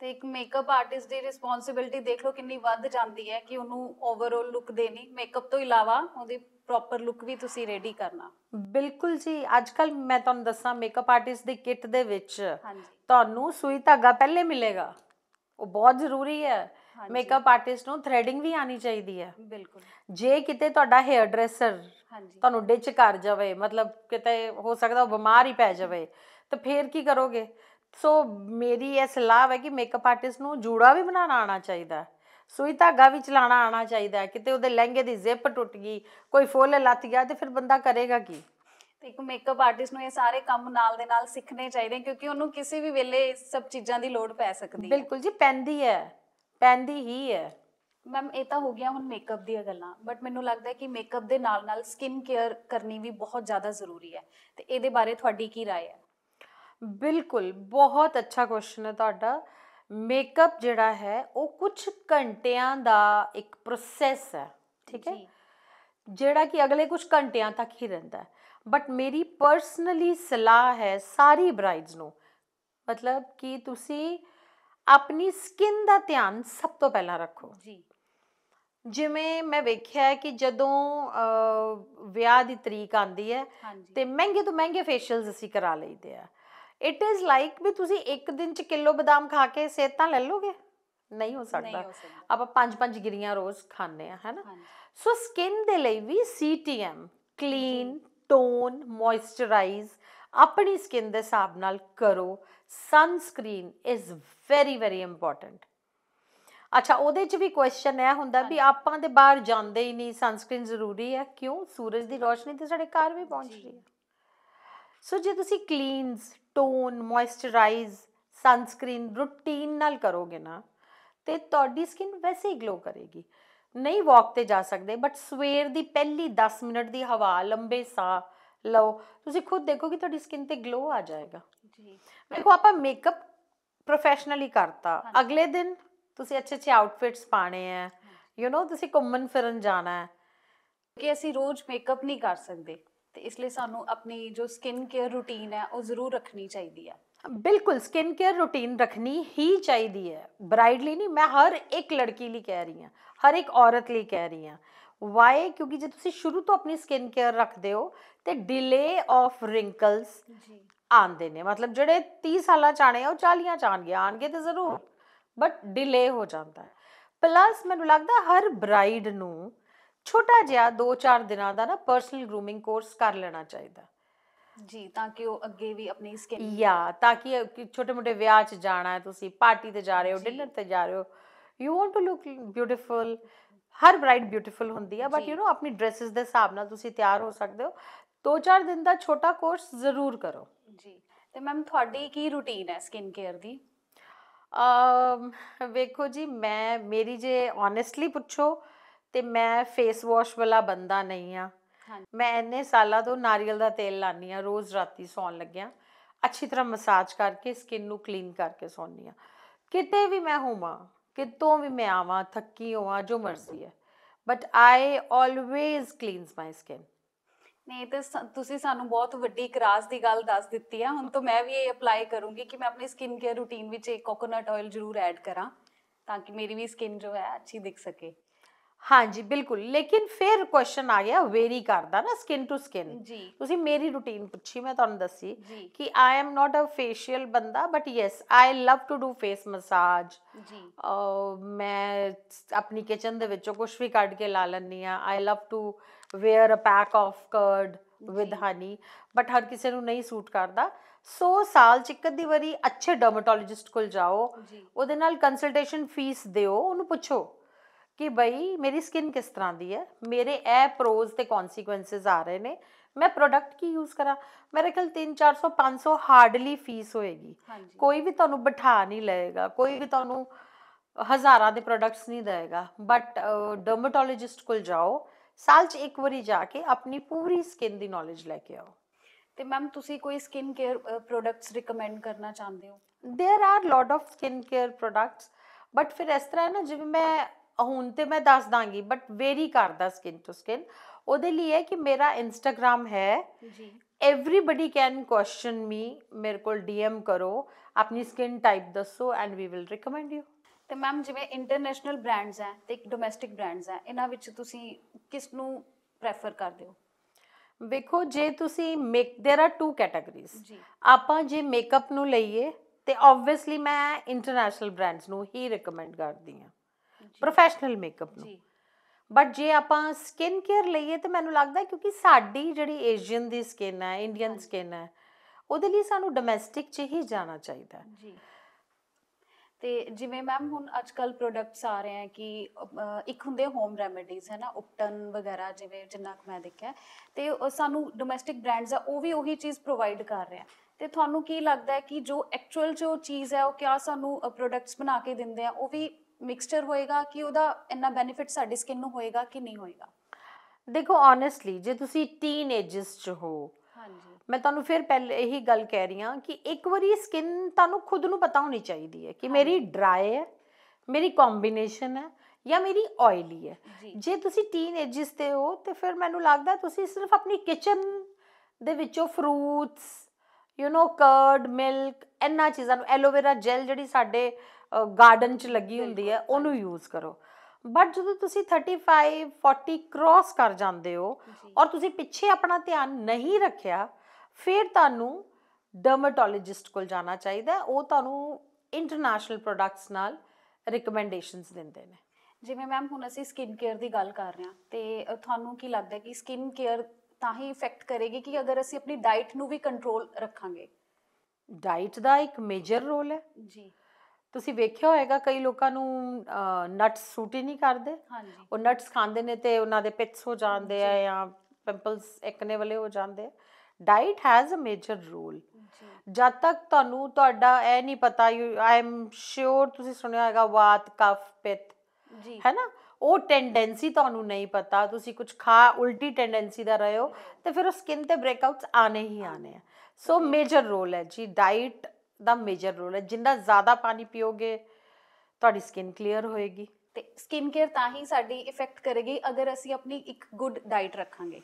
ਤੇ ਇੱਕ ਮੇਕਅਪ ਆਰਟਿਸਟ ਦੀ ਰਿਸਪੌਂਸਿਬਿਲਟੀ ਦੇਖ ਲਓ ਕਿੰਨੀ ਵੱਧ ਜਾਂਦੀ ਹੈ ਕਿ ਉਹਨੂੰ ਓਵਰਆਲ ਲੁੱਕ ਦੇਣੀ ਮੇਕਅਪ ਤੋਂ ਇਲਾਵਾ ਉਹਦੀ ਪ੍ਰੋਪਰ ਲੁੱਕ ਵੀ ਤੁਸੀਂ ਰੈਡੀ ਕਰਨਾ ਬਿਲਕੁਲ ਜੀ ਅੱਜ ਕੱਲ ਮੈਂ ਤੁਹਾਨੂੰ ਦੱਸਾਂ ਮੇਕਅਪ ਆਰਟਿਸਟ ਦੀ ਕਿੱਟ ਦੇ ਵਿੱਚ ਤੁਹਾਨੂੰ ਸੂਈ ਧਾਗਾ ਪਹਿਲੇ ਮਿਲੇਗਾ ਉਹ ਬਹੁਤ ਜ਼ਰੂਰੀ ਹੈ ਮੇਕਅਪ ਆਰਟਿਸਟ ਨੂੰ ਥ੍ਰੈਡਿੰਗ ਵੀ ਆਣੀ ਚਾਹੀਦੀ ਹੈ ਬਿਲਕੁਲ ਜੇ ਕਿਤੇ ਤੁਹਾਡਾ ਹੇਅਰ ਡਰੈਸਰ ਤੁਹਾਨੂੰ ਡਿਚ ਕਰ ਜਾਵੇ ਮਤਲਬ ਕਿਤੇ ਹੋ ਸਕਦਾ ਉਹ ਬਿਮਾਰ ਹੀ ਪੈ ਜਾਵੇ ਤਾਂ ਫੇਰ ਕੀ ਕਰੋਗੇ ਸੋ ਮੇਰੀ ਇਹ ਸਲਾਹ ਹੈ ਕਿ ਮੇਕਅਪ ਆਰਟਿਸਟ ਨੂੰ ਜੂੜਾ ਵੀ ਬਣਾਉਣਾ ਆਣਾ ਚਾਹੀਦਾ ਹੈ ਸੂਈ ਧਾਗਾ ਵੀ ਚਲਾਣਾ ਆਣਾ ਚਾਹੀਦਾ ਹੈ ਕਿਤੇ ਉਹਦੇ ਲਹਿੰਗੇ ਦੀ ਜ਼ਿਪ ਟੁੱਟ ਗਈ ਕੋਈ ਫੁੱਲ ਲੱਤ ਗਿਆ ਤੇ ਫਿਰ ਬੰਦਾ ਕਰੇਗਾ ਕੀ ਤੇ ਇੱਕ ਮੇਕਅਪ ਆਰਟਿਸਟ ਨੂੰ ਇਹ ਸਾਰੇ ਕੰਮ ਨਾਲ ਦੇ ਨਾਲ ਸਿੱਖਣੇ ਚਾਹੀਦੇ ਕਿਉਂਕਿ ਉਹਨੂੰ ਕਿਸੇ ਵੀ ਵੇਲੇ ਇਸ ਸਭ ਚੀਜ਼ਾਂ ਦੀ ਲੋੜ ਪੈ ਸਕਦੀ ਹੈ ਬਿਲਕੁਲ ਜੀ ਪੈਂਦੀ ਹੈ ਪੈਂਦੀ ਹੀ ਹੈ ਮੈਮ ਇਹ ਤਾਂ ਹੋ ਗਿਆ ਹੁਣ ਮੇਕਅਪ ਦੀਆਂ ਗੱਲਾਂ ਬਟ ਮੈਨੂੰ ਲੱਗਦਾ ਹੈ ਕਿ ਮੇਕਅਪ ਦੇ ਨਾਲ ਨਾਲ ਸਕਿਨ ਕੇਅਰ ਕਰਨੀ ਵੀ ਬਹੁਤ ਜ਼ਿਆਦਾ ਜ਼ਰੂਰੀ ਹੈ ਤੇ ਇਹਦੇ ਬਾਰੇ ਤੁਹਾਡੀ ਕੀ رائے ਹੈ ਬਿਲਕੁਲ ਬਹੁਤ ਅੱਛਾ ਕੁਐਸਚਨ ਹੈ ਤੁਹਾਡਾ ਮੇਕਅਪ ਜਿਹੜਾ ਹੈ ਉਹ ਕੁਝ ਘੰਟਿਆਂ ਦਾ ਇੱਕ ਪ੍ਰੋਸੈਸ ਹੈ ਠੀਕ ਹੈ ਜਿਹੜਾ ਕਿ ਅਗਲੇ ਕੁਝ ਘੰਟਿਆਂ ਤੱਕ ਹੀ ਰਹਿੰਦਾ ਹੈ ਬਟ ਮੇਰੀ ਪਰਸਨਲੀ ਸਲਾਹ ਹੈ ਸਾਰੀ ਬ੍ਰਾਈਡਸ ਨੂੰ ਮਤਲਬ ਕਿ ਤੁਸੀਂ ਆਪਣੀ ਸਕਿਨ ਦਾ ਧਿਆਨ ਸਭ ਤੋਂ ਪਹਿਲਾਂ ਰੱਖੋ ਜੀ ਜਿਵੇਂ ਮੈਂ ਵੇਖਿਆ ਹੈ ਕਿ ਜਦੋਂ ਵਿਆਹ ਦੀ ਤਰੀਕ ਆਂਦੀ ਹੈ ਤੇ ਮਹਿੰਗੇ ਤੋਂ ਮਹਿੰਗੇ ਫੇਸ਼ੀਅਲਸ ਅਸੀਂ ਕਰਾ ਲਈਦੇ ਆ ਇਟ ਇਜ਼ ਲਾਈਕ ਵੀ ਤੁਸੀਂ ਇੱਕ ਦਿਨ ਚ ਕਿਲੋ ਬਦਾਮ ਖਾ ਕੇ ਸਿਹਤ ਤਾਂ ਲੈ ਲੋਗੇ ਨਹੀਂ ਹੋ ਸਕਦਾ ਆਪਾਂ ਪੰਜ ਪੰਜ ਗਿਰੀਆਂ ਰੋਜ਼ ਖਾਂਦੇ ਆ ਹੈਨਾ ਸੋ ਸਕਿਨ ਦੇ ਲਈ ਵੀ ਸੀਟੀਐਮ ਕਲੀਨ ਟੋਨ ਮੋਇਸਚਰਾਈਜ਼ ਆਪਣੀ ਸਕਿਨ ਦੇ ਹਿਸਾਬ ਨਾਲ ਕਰੋ sunscreen is very very important ਅੱਛਾ ਉਹਦੇ 'ਚ ਵੀ ਕੁਐਸਚਨ ਹੈ ਹੁੰਦਾ ਵੀ ਆਪਾਂ ਦੇ ਬਾਹਰ ਜਾਂਦੇ ਹੀ ਨਹੀਂ ਸਨਸਕ੍ਰੀਨ ਜ਼ਰੂਰੀ ਹੈ ਕਿਉਂ ਸੂਰਜ ਦੀ ਰੋਸ਼ਨੀ ਤੇ ਸਾਡੇ ਘਰ ਵੀ ਪਹੁੰਚ ਰਹੀ ਹੈ ਸੋ ਜੇ ਤੁਸੀਂ cleanse tone moisturise sunscreen routine ਨਾਲ ਕਰੋਗੇ ਨਾ ਤੇ ਤੁਹਾਡੀ ਸਕਿਨ ਵੈਸੇ ਹੀ ਗਲੋ ਕਰੇਗੀ ਨਹੀਂ ਵਾਕ ਤੇ ਜਾ ਸਕਦੇ ਬਟ ਸਵੇਰ ਦੀ ਪਹਿਲੀ 10 ਮਿੰਟ ਦੀ ਹਵਾ ਲੰਬੇ ਸਾਹ ਲਓ ਤੁਸੀਂ ਖੁਦ ਦੇਖੋ ਕਿ ਤੁਹਾਡੀ ਸਕਿਨ ਤੇ ਗਲੋ ਆ ਜਾਏਗਾ ਜੀ ਵੇਖੋ ਆਪਾਂ ਮੇਕਅਪ ਪ੍ਰੋਫੈਸ਼ਨਲੀ ਕਰਤਾ ਅਗਲੇ ਦਿਨ ਤੁਸੀਂ ਅੱਛੇ ਅੱਛੇ ਆਊਟਫਿਟਸ ਪਾਣੇ ਆ ਯੂ نو ਤੁਸੀਂ ਘੁੰਮਣ ਫਿਰਨ ਜਾਣਾ ਹੈ ਕਿ ਅਸੀਂ ਰੋਜ਼ ਮੇਕਅਪ ਨਹੀਂ ਕਰ ਸਕਦੇ ਤੇ ਇਸ ਲਈ ਸਾਨੂੰ ਆਪਣੀ ਜੋ ਸਕਿਨ ਕੇਅਰ ਰੁਟੀਨ ਹੈ ਉਹ ਜ਼ਰੂਰ ਰੱਖਣੀ ਚਾਹੀਦੀ ਹੈ ਬਿਲਕੁਲ ਸਕਿਨ ਕੇਅਰ ਰੂਟੀਨ ਰੱਖਣੀ ਹੀ ਚਾਹੀਦੀ ਹੈ ਬ੍ਰਾਈਡ ਲਈ ਨਹੀਂ ਮੈਂ ਹਰ ਇੱਕ ਲੜਕੀ ਲਈ ਕਹਿ ਰਹੀ ਹਾਂ ਹਰ ਇੱਕ ਔਰਤ ਲਈ ਕਹਿ ਰਹੀ ਹਾਂ ਵਾਈ ਕਿਉਂਕਿ ਜੇ ਤੁਸੀਂ ਸ਼ੁਰੂ ਤੋਂ ਆਪਣੀ ਸਕਿਨ ਕੇਅਰ ਰੱਖਦੇ ਹੋ ਤੇ ਡਿਲੇ ਆਫ ਰਿੰਕਲਸ ਆਉਂਦੇ ਨੇ ਮਤਲਬ ਜਿਹੜੇ 30 ਸਾਲਾਂ ਚਾਣੇ ਉਹ 40ਾਂ ਚ ਆਣਗੇ ਤੇ ਜ਼ਰੂਰ ਬਟ ਡਿਲੇ ਹੋ ਜਾਂਦਾ ਹੈ ਪਲੱਸ ਮੈਨੂੰ ਲੱਗਦਾ ਹਰ ਬ੍ਰਾਈਡ ਨੂੰ ਛੋਟਾ ਜਿਹਾ 2-4 ਦਿਨਾਂ ਦਾ ਨਾ ਪਰਸਨਲ ਗਰੂਮਿੰਗ ਕੋਰਸ ਕਰ ਲੈਣਾ ਚਾਹੀਦਾ ਜੀ ਤਾਂ ਕਿ ਉਹ ਅੱਗੇ ਵੀ ਆਪਣੀ ਸਕਿਨ ਯਾ ਤਾਂ ਕਿ ਛੋਟੇ-ਮੋਟੇ ਵਿਆਹ 'ਚ ਜਾਣਾ ਹੈ ਤੁਸੀਂ ਪਾਰਟੀ ਤੇ ਜਾ ਰਹੇ ਹੋ ਡਿਨਰ ਤੇ ਜਾ ਰਹੇ ਹੋ you want to look beautiful ਹਰ ਬ੍ਰਾਈਡ ਬਿਊਟੀਫੁਲ ਹੁੰਦੀ ਆ ਬਟ ਯੂ نو ਆਪਣੀ ਡਰੈਸਸ ਦੇ ਹਿਸਾਬ ਨਾਲ ਤੁਸੀਂ ਤਿਆਰ ਹੋ ਸਕਦੇ ਹੋ 2-4 ਦਿਨ ਦਾ ਛੋਟਾ ਕੋਰਸ ਜ਼ਰੂਰ ਕਰੋ ਜੀ ਤੇ ਮੈਮ ਤੁਹਾਡੀ ਕੀ ਰੁਟੀਨ ਹੈ ਸਕਿਨ ਕੇਅਰ ਦੀ ਅ ਵੇਖੋ ਜੀ ਮੈਂ ਮੇਰੀ ਜੇ ਓਨੈਸਟਲੀ ਪੁੱਛੋ ਤੇ ਮੈਂ ਫੇਸ ਵਾਸ਼ ਵਾਲਾ ਬੰਦਾ ਨਹੀਂ ਆ ਮੈਂ ਇੰਨੇ ਸਾਲਾਂ ਤੋਂ ਨਾਰੀਅਲ ਦਾ ਤੇਲ ਲਾਨੀ ਆ ਰੋਜ਼ ਰਾਤੀ ਸੌਣ ਲੱਗਿਆ ਅੱਛੀ ਤਰ੍ਹਾਂ ਮਸਾਜ ਕਰਕੇ ਸਕਿਨ ਨੂੰ ਕਲੀਨ ਕਰਕੇ ਸੌਣੀ ਆ ਕਿਤੇ ਵੀ ਮੈਂ ਹੋਵਾਂ ਕਿਤੋਂ ਵੀ ਮੈਂ ਆਵਾਂ ਥੱਕੀ ਹੋਵਾਂ ਜੋ ਮਰਜ਼ੀ ਹੈ but I always cleanse my skin ਨੇ ਤੇ ਤੁਸੀਂ ਸਾਨੂੰ ਬਹੁਤ ਵੱਡੀ ਕਰਾਸ ਦੀ ਗੱਲ ਦੱਸ ਦਿੱਤੀ ਆ ਹੁਣ ਤੋਂ ਮੈਂ ਵੀ ਇਹ ਅਪਲਾਈ ਕਰੂੰਗੀ ਕਿ ਮੈਂ ਆਪਣੀ ਸਕਿਨ ਕੇਅਰ ਰੂਟੀਨ ਵਿੱਚ ਇੱਕ ਕੋਕੋਨਟ ਆਇਲ ਜ਼ਰੂਰ ਐਡ ਕਰਾਂ ਤਾਂ ਕਿ ਮੇਰੀ ਵੀ ਸਕਿਨ ਜੋ ਹੈ ਅੱਛੀ ਦਿਖ ਸਕੇ ਹਾਂਜੀ ਬਿਲਕੁਲ ਲੇਕਿਨ ਫਿਰ ਕੁਐਸਚਨ ਆ ਗਿਆ ਵੇਰੀ ਕਰਦਾ ਨਾ ਸਕਿਨ ਟੂ ਸਕਿਨ जी ਤੁਸੀਂ ਮੇਰੀ ਰੁਟੀਨ ਪੁੱਛੀ ਮੈਂ ਤੁਹਾਨੂੰ ਦੱਸੀ ਕਿ I am not a facial ਬੰਦਾ but yes I love to do face massage ਜੀ ਮੈਂ ਆਪਣੀ ਕਿਚਨ ਦੇ ਵਿੱਚੋਂ ਕੁਝ ਵੀ ਕੱਢ ਕੇ ਲਾ ਲੈਂਦੀ ਆ I love to wear a pack of curd with honey but ਹਰ ਕਿਸੇ ਨੂੰ ਨਹੀਂ ਸੂਟ ਕਰਦਾ ਸੋ ਸਾਲ ਚ ਇੱਕ ਦੀ ਵਾਰੀ ਅੱਛੇ ਡਰਮਟੋਲੋਜਿਸਟ ਕੋਲ ਜਾਓ ਉਹਦੇ ਨਾਲ ਕੰਸਲਟੇਸ਼ਨ ਫੀਸ ਦਿਓ ਉਹਨੂੰ ਪੁੱਛੋ ਕਿ ਬਈ ਮੇਰੀ ਸਕਿਨ ਕਿਸ ਤਰ੍ਹਾਂ ਦੀ ਹੈ ਮੇਰੇ ਇਹ ਪ੍ਰੋਸ ਤੇ ਕਨਸੀਕੁਐਂਸਸ ਆ ਰਹੇ ਨੇ ਮੈਂ ਪ੍ਰੋਡਕਟ ਕੀ ਯੂਜ਼ ਕਰਾਂ ਮੇਰੇ ਕੋਲ 3 400 500 ਹਾਰਡਲੀ ਫੀਸ ਹੋਏਗੀ ਕੋਈ ਵੀ ਤੁਹਾਨੂੰ ਬਿਠਾ ਨਹੀਂ ਲਏਗਾ ਕੋਈ ਵੀ ਤੁਹਾਨੂੰ ਹਜ਼ਾਰਾਂ ਦੇ ਪ੍ਰੋਡਕਟਸ ਨਹੀਂ ਦੇਗਾ ਬਟ ਡਰਮਟੋਲੋਜਿਸਟ ਕੋਲ ਜਾਓ ਸਾਲ 'ਚ ਇੱਕ ਵਾਰੀ ਜਾ ਕੇ ਆਪਣੀ ਪੂਰੀ ਸਕਿਨ ਦੀ ਨੌਲੇਜ ਲੈ ਕੇ ਆਓ ਤੇ ਮੈਮ ਤੁਸੀਂ ਕੋਈ ਸਕਿਨ ਕੇਅਰ ਪ੍ਰੋਡਕਟਸ ਰეკਮੈਂਡ ਕਰਨਾ ਚਾਹੁੰਦੇ ਹੋ there are lot of skin care products but ਫਿਰ ਇਸ ਤਰ੍ਹਾਂ ਹੈ ਨਾ ਜਿਵੇਂ ਮੈਂ ਹੁਣ ਤੇ ਮੈਂ ਦੱਸ ਦਾਂਗੀ ਬਟ ਵੇਰੀ ਕਰਦਾ ਸਕਿਨ ਟੂ ਸਕਿਨ ਉਹਦੇ ਲਈ ਹੈ ਕਿ ਮੇਰਾ ਇੰਸਟਾਗ੍ਰam ਹੈ ਜੀ एवरीबडी कैन क्वेश्चन मी मेरे को डीएम करो अपनी स्किन टाइप दसो and we will recommend you ਤੇ ਮੈਮ ਜਿਵੇਂ ਇੰਟਰਨੈਸ਼ਨਲ ਬ੍ਰਾਂਡਸ ਹੈ ਤੇ ਇੱਕ ਡੋਮੈਸਟਿਕ ਬ੍ਰਾਂਡਸ ਹੈ ਇਹਨਾਂ ਵਿੱਚ ਤੁਸੀਂ ਕਿਸ ਨੂੰ ਪ੍ਰੈਫਰ ਕਰਦੇ ਹੋ ਵੇਖੋ ਜੇ ਤੁਸੀਂ make there are two categories ਆਪਾਂ ਜੇ ਮੇਕਅਪ ਨੂੰ ਲਈਏ ਤੇ ਆਬਵੀਅਸਲੀ ਮੈਂ ਇੰਟਰਨੈਸ਼ਨਲ ਬ੍ਰਾਂਡਸ ਨੂੰ ਹੀ ਰეკਮੈਂਡ ਕਰਦੀ ਆ ਪ੍ਰੋਫੈਸ਼ਨਲ ਮੇਕਅਪ ਨੂੰ ਬਟ ਜੇ ਆਪਾਂ ਸਕਿਨ ਕੇਅਰ ਲਈਏ ਤੇ ਮੈਨੂੰ ਲੱਗਦਾ ਕਿਉਂਕਿ ਸਾਡੀ ਜਿਹੜੀ ਏਸ਼ੀਅਨ ਦੀ ਸਕਿਨ ਹੈ ਇੰਡੀਅਨ ਸਕਿਨ ਹੈ ਉਹਦੇ ਲਈ ਸਾਨੂੰ ਡੋਮੈਸਟਿਕ 'ਚ ਹੀ ਜਾਣਾ ਚਾਹੀਦਾ ਜੀ ਤੇ ਜਿਵੇਂ ਮੈਮ ਹੁਣ ਅੱਜਕੱਲ ਪ੍ਰੋਡਕਟਸ ਆ ਰਹੇ ਆ ਕਿ ਇੱਕ ਹੁੰਦੇ ਹੋਮ ਰੈਮੇਡੀਜ਼ ਹੈ ਨਾ ਉਪਟਨ ਵਗੈਰਾ ਜਿਵੇਂ ਜਿੰਨਾ ਕਿ ਮੈਂ ਦੇਖਿਆ ਤੇ ਸਾਨੂੰ ਡੋਮੈਸਟਿਕ ਬ੍ਰਾਂਡਸ ਆ ਉਹ ਵੀ ਉਹੀ ਚੀਜ਼ ਪ੍ਰੋਵਾਈਡ ਕਰ ਰਹੇ ਆ ਤੇ ਤੁਹਾਨੂੰ ਕੀ ਲੱਗਦਾ ਹੈ ਕਿ ਜੋ ਐਕਚੁਅਲ ਜੋ ਚੀਜ਼ ਹੈ ਉਹ ਕਿਆ ਸਾਨੂੰ ਪ੍ਰੋਡਕਟਸ ਬਣਾ ਕੇ ਦਿੰਦੇ ਆ ਉਹ ਵੀ ਮਿਕਸਚਰ ਹੋਏਗਾ ਕਿ ਉਹਦਾ ਇੰਨਾ ਬੈਨੀਫਿਟ ਸਾਡੀ ਸਕਿਨ ਨੂੰ ਹੋਏਗਾ ਕਿ ਨਹੀਂ ਹੋਏਗਾ ਦੇਖੋ ਓਨੈਸਟਲੀ ਜੇ ਤੁਸੀਂ ਟੀਨੇਜਸ ਚ ਹੋ ਹਾਂਜੀ ਮੈਂ ਤੁਹਾਨੂੰ ਫਿਰ ਪਹਿਲੇ ਇਹੀ ਗੱਲ ਕਹਿ ਰਹੀ ਹਾਂ ਕਿ ਇੱਕ ਵਾਰੀ ਸਕਿਨ ਤੁਹਾਨੂੰ ਖੁਦ ਨੂੰ ਪਤਾ ਹੋਣੀ ਚਾਹੀਦੀ ਹੈ ਕਿ ਮੇਰੀ ਡਰਾਈ ਹੈ ਮੇਰੀ ਕੰਬੀਨੇਸ਼ਨ ਹੈ ਜਾਂ ਮੇਰੀ ਆਇਲੀ ਹੈ ਜੇ ਤੁਸੀਂ ਟੀਨੇਜਸ ਤੇ ਹੋ ਤੇ ਫਿਰ ਮੈਨੂੰ ਲੱਗਦਾ ਤੁਸੀਂ ਸਿਰਫ ਆਪਣੀ ਕਿਚਨ ਦੇ ਵਿੱਚੋਂ fruits you know curd milk ਇੰਨਾ ਚੀਜ਼ਾਂ ਨੂੰ ਐਲੋਵੇਰਾ ਜੈਲ ਜਿਹੜੀ ਸਾਡੇ ਗਾਰਡਨ 'ਚ ਲੱਗੀ ਹੁੰਦੀ ਹੈ ਉਹਨੂੰ ਯੂਜ਼ ਕਰੋ ਬਟ ਜਦੋਂ ਤੁਸੀਂ 35 40 ਕ੍ਰਾਸ ਕਰ ਜਾਂਦੇ ਹੋ ਔਰ ਤੁਸੀਂ ਪਿੱਛੇ ਆਪਣਾ ਧਿਆਨ ਨਹੀਂ ਰੱਖਿਆ ਫਿਰ ਤੁਹਾਨੂੰ ਡਰਮਟੋਲੋਜਿਸਟ ਕੋਲ ਜਾਣਾ ਚਾਹੀਦਾ ਉਹ ਤੁਹਾਨੂੰ ਇੰਟਰਨੈਸ਼ਨਲ ਪ੍ਰੋਡਕਟਸ ਨਾਲ ਰეკਮੈਂਡੇਸ਼ਨਸ ਦਿੰਦੇ ਨੇ ਜਿਵੇਂ ਮੈਮ ਹੁਣ ਅਸੀਂ ਸਕਿਨ ਕੇਅਰ ਦੀ ਗੱਲ ਕਰ ਰਹੇ ਹਾਂ ਤੇ ਤੁਹਾਨੂੰ ਕੀ ਲੱਗਦਾ ਕਿ ਸਕਿਨ ਕੇਅਰ ਤਾਂ ਹੀ ਇਫੈਕਟ ਕਰੇਗੀ ਕਿ ਅਗਰ ਅਸੀਂ ਆਪਣੀ ਡਾਈਟ ਨੂੰ ਵੀ ਕੰਟਰੋਲ ਰੱਖਾਂਗੇ ਡਾਈਟ ਦਾ ਇੱਕ ਮੇਜਰ ਰੋਲ ਹੈ ਜੀ ਤੁਸੀਂ ਵੇਖਿਆ ਹੋਏਗਾ ਕਈ ਲੋਕਾਂ ਨੂੰ ਨਟਸ ਸੂਟ ਹੀ ਨਹੀਂ ਕਰਦੇ ਉਹ ਨਟਸ ਖਾਂਦੇ ਨੇ ਤੇ ਉਹਨਾਂ ਦੇ ਪਿੱਛੇ ਹੋ ਜਾਂਦੇ ਆ ਜਾਂ ਪਿੰਪਲਸ ਇਕਨੇ ਵਾਲੇ ਹੋ ਜਾਂਦੇ ਆ diet has a major role ਜਦ ਤੱਕ ਤੁਹਾਨੂੰ ਤੁਹਾਡਾ ਇਹ ਨਹੀਂ ਪਤਾ ਯੂ ਆਈ ਏਮ ਸ਼ੋਰ ਤੁਸੀਂ ਸੁਣਿਆ ਹੋਏਗਾ ਵਾਤ ਕਫ ਪਿਤ ਜੀ ਹੈਨਾ ਉਹ ਟੈਂਡੈਂਸੀ ਤੁਹਾਨੂੰ ਨਹੀਂ ਪਤਾ ਤੁਸੀਂ ਕੁਝ ਖਾ ਉਲਟੀ ਟੈਂਡੈਂਸੀ ਦਾ ਰਹੇ ਹੋ ਤੇ ਫਿਰ ਉਹ ਸਕਿਨ ਤੇ ਬ੍ਰੇਕਆਊਟਸ ਆਨੇ ਹੀ ਆਨੇ ਆ ਸੋ ਮੇਜਰ ਰੋਲ ਹੈ ਜੀ ਡਾਈਟ ਦਾ ਮੇਜਰ ਰੋਲ ਹੈ ਜਿੰਨਾ ਜ਼ਿਆਦਾ ਪਾਣੀ ਪੀਓਗੇ ਤੁਹਾਡੀ ਸਕਿਨ ਕਲੀਅਰ ਹੋਏਗੀ ਤੇ ਸਕਿਨ ਕੇਅਰ ਤਾਂ ਹੀ ਸਾਡੀ ਇਫੈਕਟ ਕਰੇਗੀ ਅਗਰ ਅਸੀਂ ਆਪਣੀ ਇੱਕ ਗੁੱਡ ਡਾਈਟ ਰੱਖਾਂਗੇ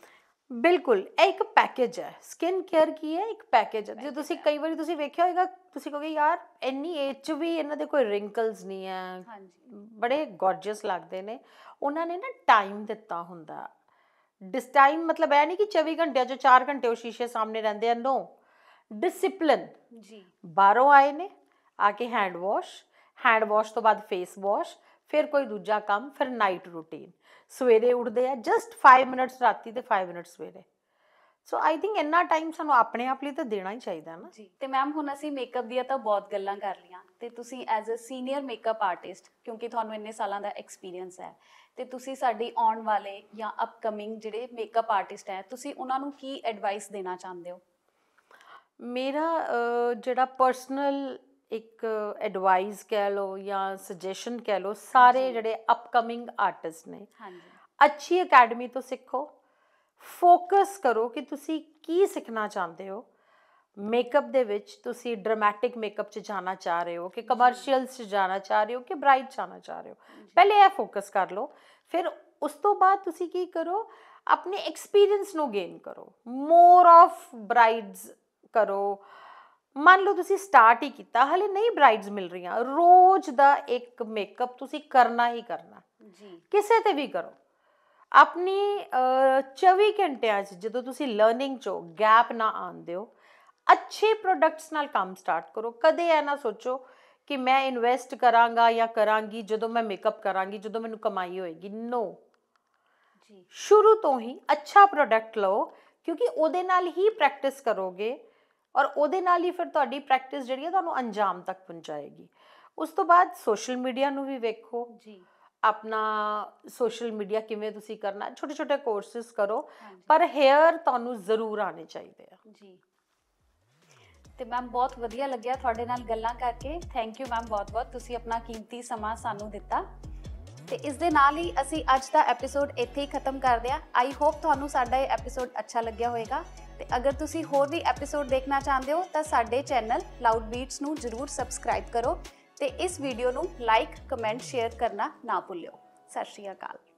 ਬਿਲਕੁਲ ਇਹ ਇੱਕ ਪੈਕੇਜ ਹੈ ਸਕਿਨ ਕੇਅਰ ਕੀ ਹੈ ਇੱਕ ਪੈਕੇਜ ਹੈ ਜੇ ਤੁਸੀਂ ਕਈ ਵਾਰੀ ਤੁਸੀਂ ਵੇਖਿਆ ਹੋਏਗਾ ਤੁਸੀਂ ਕਹੋਗੇ ਯਾਰ ਇੰਨੀ ਏਜ 'ਚ ਵੀ ਇਹਨਾਂ ਦੇ ਕੋਈ ਰਿੰਕਲਸ ਨਹੀਂ ਹੈ ਹਾਂਜੀ ਬੜੇ ਗੋਰਜੀਅਸ ਲੱਗਦੇ ਨੇ ਉਹਨਾਂ ਨੇ ਨਾ ਟਾਈਮ ਦਿੱਤਾ ਹੁੰਦਾ ਡਿਸ ਟਾਈਮ ਮਤਲਬ ਇਹ ਨਹੀਂ ਕਿ 24 ਘੰਟੇ ਜੋ 4 ਘੰਟੇ ਉਹ ਸ਼ੀਸ਼ੇ ਸਾਹਮਣੇ ਰਹਿੰਦੇ ਆ ਨੋ ਡਿਸਪਲਿਨ ਜੀ ਬਾਹਰੋਂ ਆਏ ਨੇ ਆ ਕੇ ਹੈਂਡ ਵਾਸ਼ ਹੈਂਡ ਵਾਸ਼ ਤੋਂ ਬਾਅਦ ਫੇਸ ਵਾਸ਼ ਫਿਰ ਕੋਈ ਦੂਜਾ ਕੰਮ ਫਿਰ ਨਾਈਟ ਰੂਟੀਨ ਸਵੇਰੇ ਉੱਠਦੇ ਆ ਜਸਟ 5 ਮਿੰਟਸ ਰਾਤੀ ਤੇ 5 ਮਿੰਟਸ ਸਵੇਰੇ ਸੋ ਆਈ ਥਿੰਕ ਇੰਨਾ ਟਾਈਮ ਸਾਨੂੰ ਆਪਣੇ ਆਪ ਲਈ ਤਾਂ ਦੇਣਾ ਹੀ ਚਾਹੀਦਾ ਨਾ ਜੀ ਤੇ ਮੈਮ ਹੁਣ ਅਸੀਂ ਮੇਕਅਪ ਦੀਆਂ ਤਾਂ ਬਹੁਤ ਗੱਲਾਂ ਕਰ ਲੀਆਂ ਤੇ ਤੁਸੀਂ as a senior makeup artist ਕਿਉਂਕਿ ਤੁਹਾਨੂੰ ਇੰਨੇ ਸਾਲਾਂ ਦਾ ਐਕਸਪੀਰੀਅੰਸ ਹੈ ਤੇ ਤੁਸੀਂ ਸਾਡੀ ਆਉਣ ਵਾਲੇ ਜਾਂ ਅਪਕਮਿੰਗ ਜਿਹੜੇ ਮੇਕਅਪ ਆਰਟਿਸਟ ਹੈ ਤੁਸੀਂ ਉਹਨਾਂ ਨੂੰ ਕੀ ਐਡਵਾਈਸ ਦੇਣਾ ਚਾਹੁੰਦੇ ਹੋ ਮੇਰਾ ਜਿਹੜਾ ਪਰਸਨਲ ਇੱਕ ਐਡਵਾਈਸ ਕਹਿ ਲਓ ਜਾਂ ਸੁਜੈਸ਼ਨ ਕਹਿ ਲਓ ਸਾਰੇ ਜਿਹੜੇ ਅਪਕਮਿੰਗ ਆਰਟਿਸਟ ਨੇ ਹਾਂਜੀ ਅੱਛੀ ਅਕੈਡਮੀ ਤੋਂ ਸਿੱਖੋ ਫੋਕਸ ਕਰੋ ਕਿ ਤੁਸੀਂ ਕੀ ਸਿੱਖਣਾ ਚਾਹੁੰਦੇ ਹੋ ਮੇਕਅਪ ਦੇ ਵਿੱਚ ਤੁਸੀਂ ਡਰਾਮੈਟਿਕ ਮੇਕਅਪ 'ਚ ਜਾਣਾ ਚਾਹ ਰਹੇ ਹੋ ਕਿ ਕਮਰਸ਼ੀਅਲ 'ਚ ਜਾਣਾ ਚਾਹ ਰਹੇ ਹੋ ਕਿ ਬ੍ਰਾਈਟ ਜਾਣਾ ਚਾਹ ਰਹੇ ਹੋ ਪਹਿਲੇ ਇਹ ਫੋਕਸ ਕਰ ਲਓ ਫਿਰ ਉਸ ਤੋਂ ਬਾਅਦ ਤੁਸੀਂ ਕੀ ਕਰੋ ਆਪਣੇ ਐਕਸਪੀਰੀਅੰਸ ਨੂੰ ਗੇਨ ਕਰੋ ਮੋਰ ਆਫ ਬ੍ਰਾਈਡਸ ਕਰੋ ਮੰਨ ਲਓ ਤੁਸੀਂ ਸਟਾਰਟ ਹੀ ਕੀਤਾ ਹਲੇ ਨਹੀਂ ਬ੍ਰਾਈਡਸ ਮਿਲ ਰਹੀਆਂ ਰੋਜ਼ ਦਾ ਇੱਕ ਮੇਕਅਪ ਤੁਸੀਂ ਕਰਨਾ ਹੀ ਕਰਨਾ ਜੀ ਕਿਸੇ ਤੇ ਵੀ ਕਰੋ ਆਪਣੀ 24 ਘੰਟਿਆਂ 'ਚ ਜਦੋਂ ਤੁਸੀਂ ਲਰਨਿੰਗ 'ਚ ਗੈਪ ਨਾ ਆਣ ਹੋ ਅੱਛੇ ਪ੍ਰੋਡਕਟਸ ਨਾਲ ਕੰਮ ਸਟਾਰਟ ਕਰੋ ਕਦੇ ਐ ਨਾ ਸੋਚੋ ਕਿ ਮੈਂ ਇਨਵੈਸਟ ਕਰਾਂਗਾ ਜਾਂ ਕਰਾਂਗੀ ਜਦੋਂ ਮੈਂ ਮੇਕਅਪ ਕਰਾਂਗੀ ਜਦੋਂ ਮੈਨੂੰ ਕਮਾਈ ਹੋਏਗੀ ਨੋ ਜੀ ਸ਼ੁਰੂ ਤੋਂ ਹੀ ਅੱਛਾ ਪ੍ਰੋਡਕਟ ਲਓ ਕਿਉਂਕਿ ਉਹਦੇ ਨਾਲ ਹੀ ਪ੍ਰੈਕਟਿਸ ਕਰੋਗੇ ਔਰ ਉਹਦੇ ਨਾਲ ਹੀ ਫਿਰ ਤੁਹਾਡੀ ਪ੍ਰੈਕਟਿਸ ਜਿਹੜੀ ਹੈ ਤੁਹਾਨੂੰ ਅੰਜਾਮ ਤੱਕ ਪਹੁੰਚਾਏਗੀ ਉਸ ਤੋਂ ਬਾਅਦ ਸੋਸ਼ਲ ਮੀਡੀਆ ਨੂੰ ਵੀ ਵੇਖੋ ਜੀ ਆਪਣਾ ਸੋਸ਼ਲ ਮੀਡੀਆ ਕਿਵੇਂ ਤੁਸੀਂ ਕਰਨਾ ਛੋਟੇ ਛੋਟੇ ਕੋਰਸਸ ਕਰੋ ਪਰ ਹੇਅਰ ਤੁਹਾਨੂੰ ਜ਼ਰੂਰ ਆਣੇ ਚਾਹੀਦੇ ਆ ਜੀ ਤੇ ਮੈਮ ਬਹੁਤ ਵਧੀਆ ਲੱਗਿਆ ਤੁਹਾਡੇ ਨਾਲ ਗੱਲਾਂ ਕਰਕੇ ਥੈਂਕ ਯੂ ਮੈਮ ਬਹੁਤ ਬਹੁਤ ਤੁਸੀਂ ਆਪਣਾ ਕੀਮਤੀ ਸਮਾਂ ਸਾਨੂੰ ਦਿੱਤਾ ਤੇ ਇਸ ਦੇ ਨਾਲ ਹੀ ਅਸੀਂ ਅੱਜ ਦਾ ਐਪੀਸੋਡ ਇੱਥੇ ਹੀ ਖਤਮ ਕਰਦੇ ਆ ਆਈ ਹੋਪ ਤੁਹਾਨੂੰ ਸਾਡਾ ਇਹ ਐਪੀਸੋਡ ਅੱਛਾ ਲੱਗਿਆ ਹੋਵੇਗਾ ਤੇ ਅਗਰ ਤੁਸੀਂ ਹੋਰ ਵੀ ਐਪੀਸੋਡ ਦੇਖਣਾ ਚਾਹੁੰਦੇ ਹੋ ਤਾਂ ਸਾਡੇ ਚੈਨਲ ਲਾਊਡ ਬੀਟਸ ਨੂੰ ਜਰੂਰ ਸਬਸਕ੍ਰਾਈਬ ਕਰੋ ਤੇ ਇਸ ਵੀਡੀਓ ਨੂੰ ਲਾਈਕ ਕਮੈਂਟ ਸ਼ੇਅਰ ਕਰਨਾ ਨਾ ਭੁੱਲਿਓ ਸਤਿ ਸ਼੍ਰੀ ਅਕਾਲ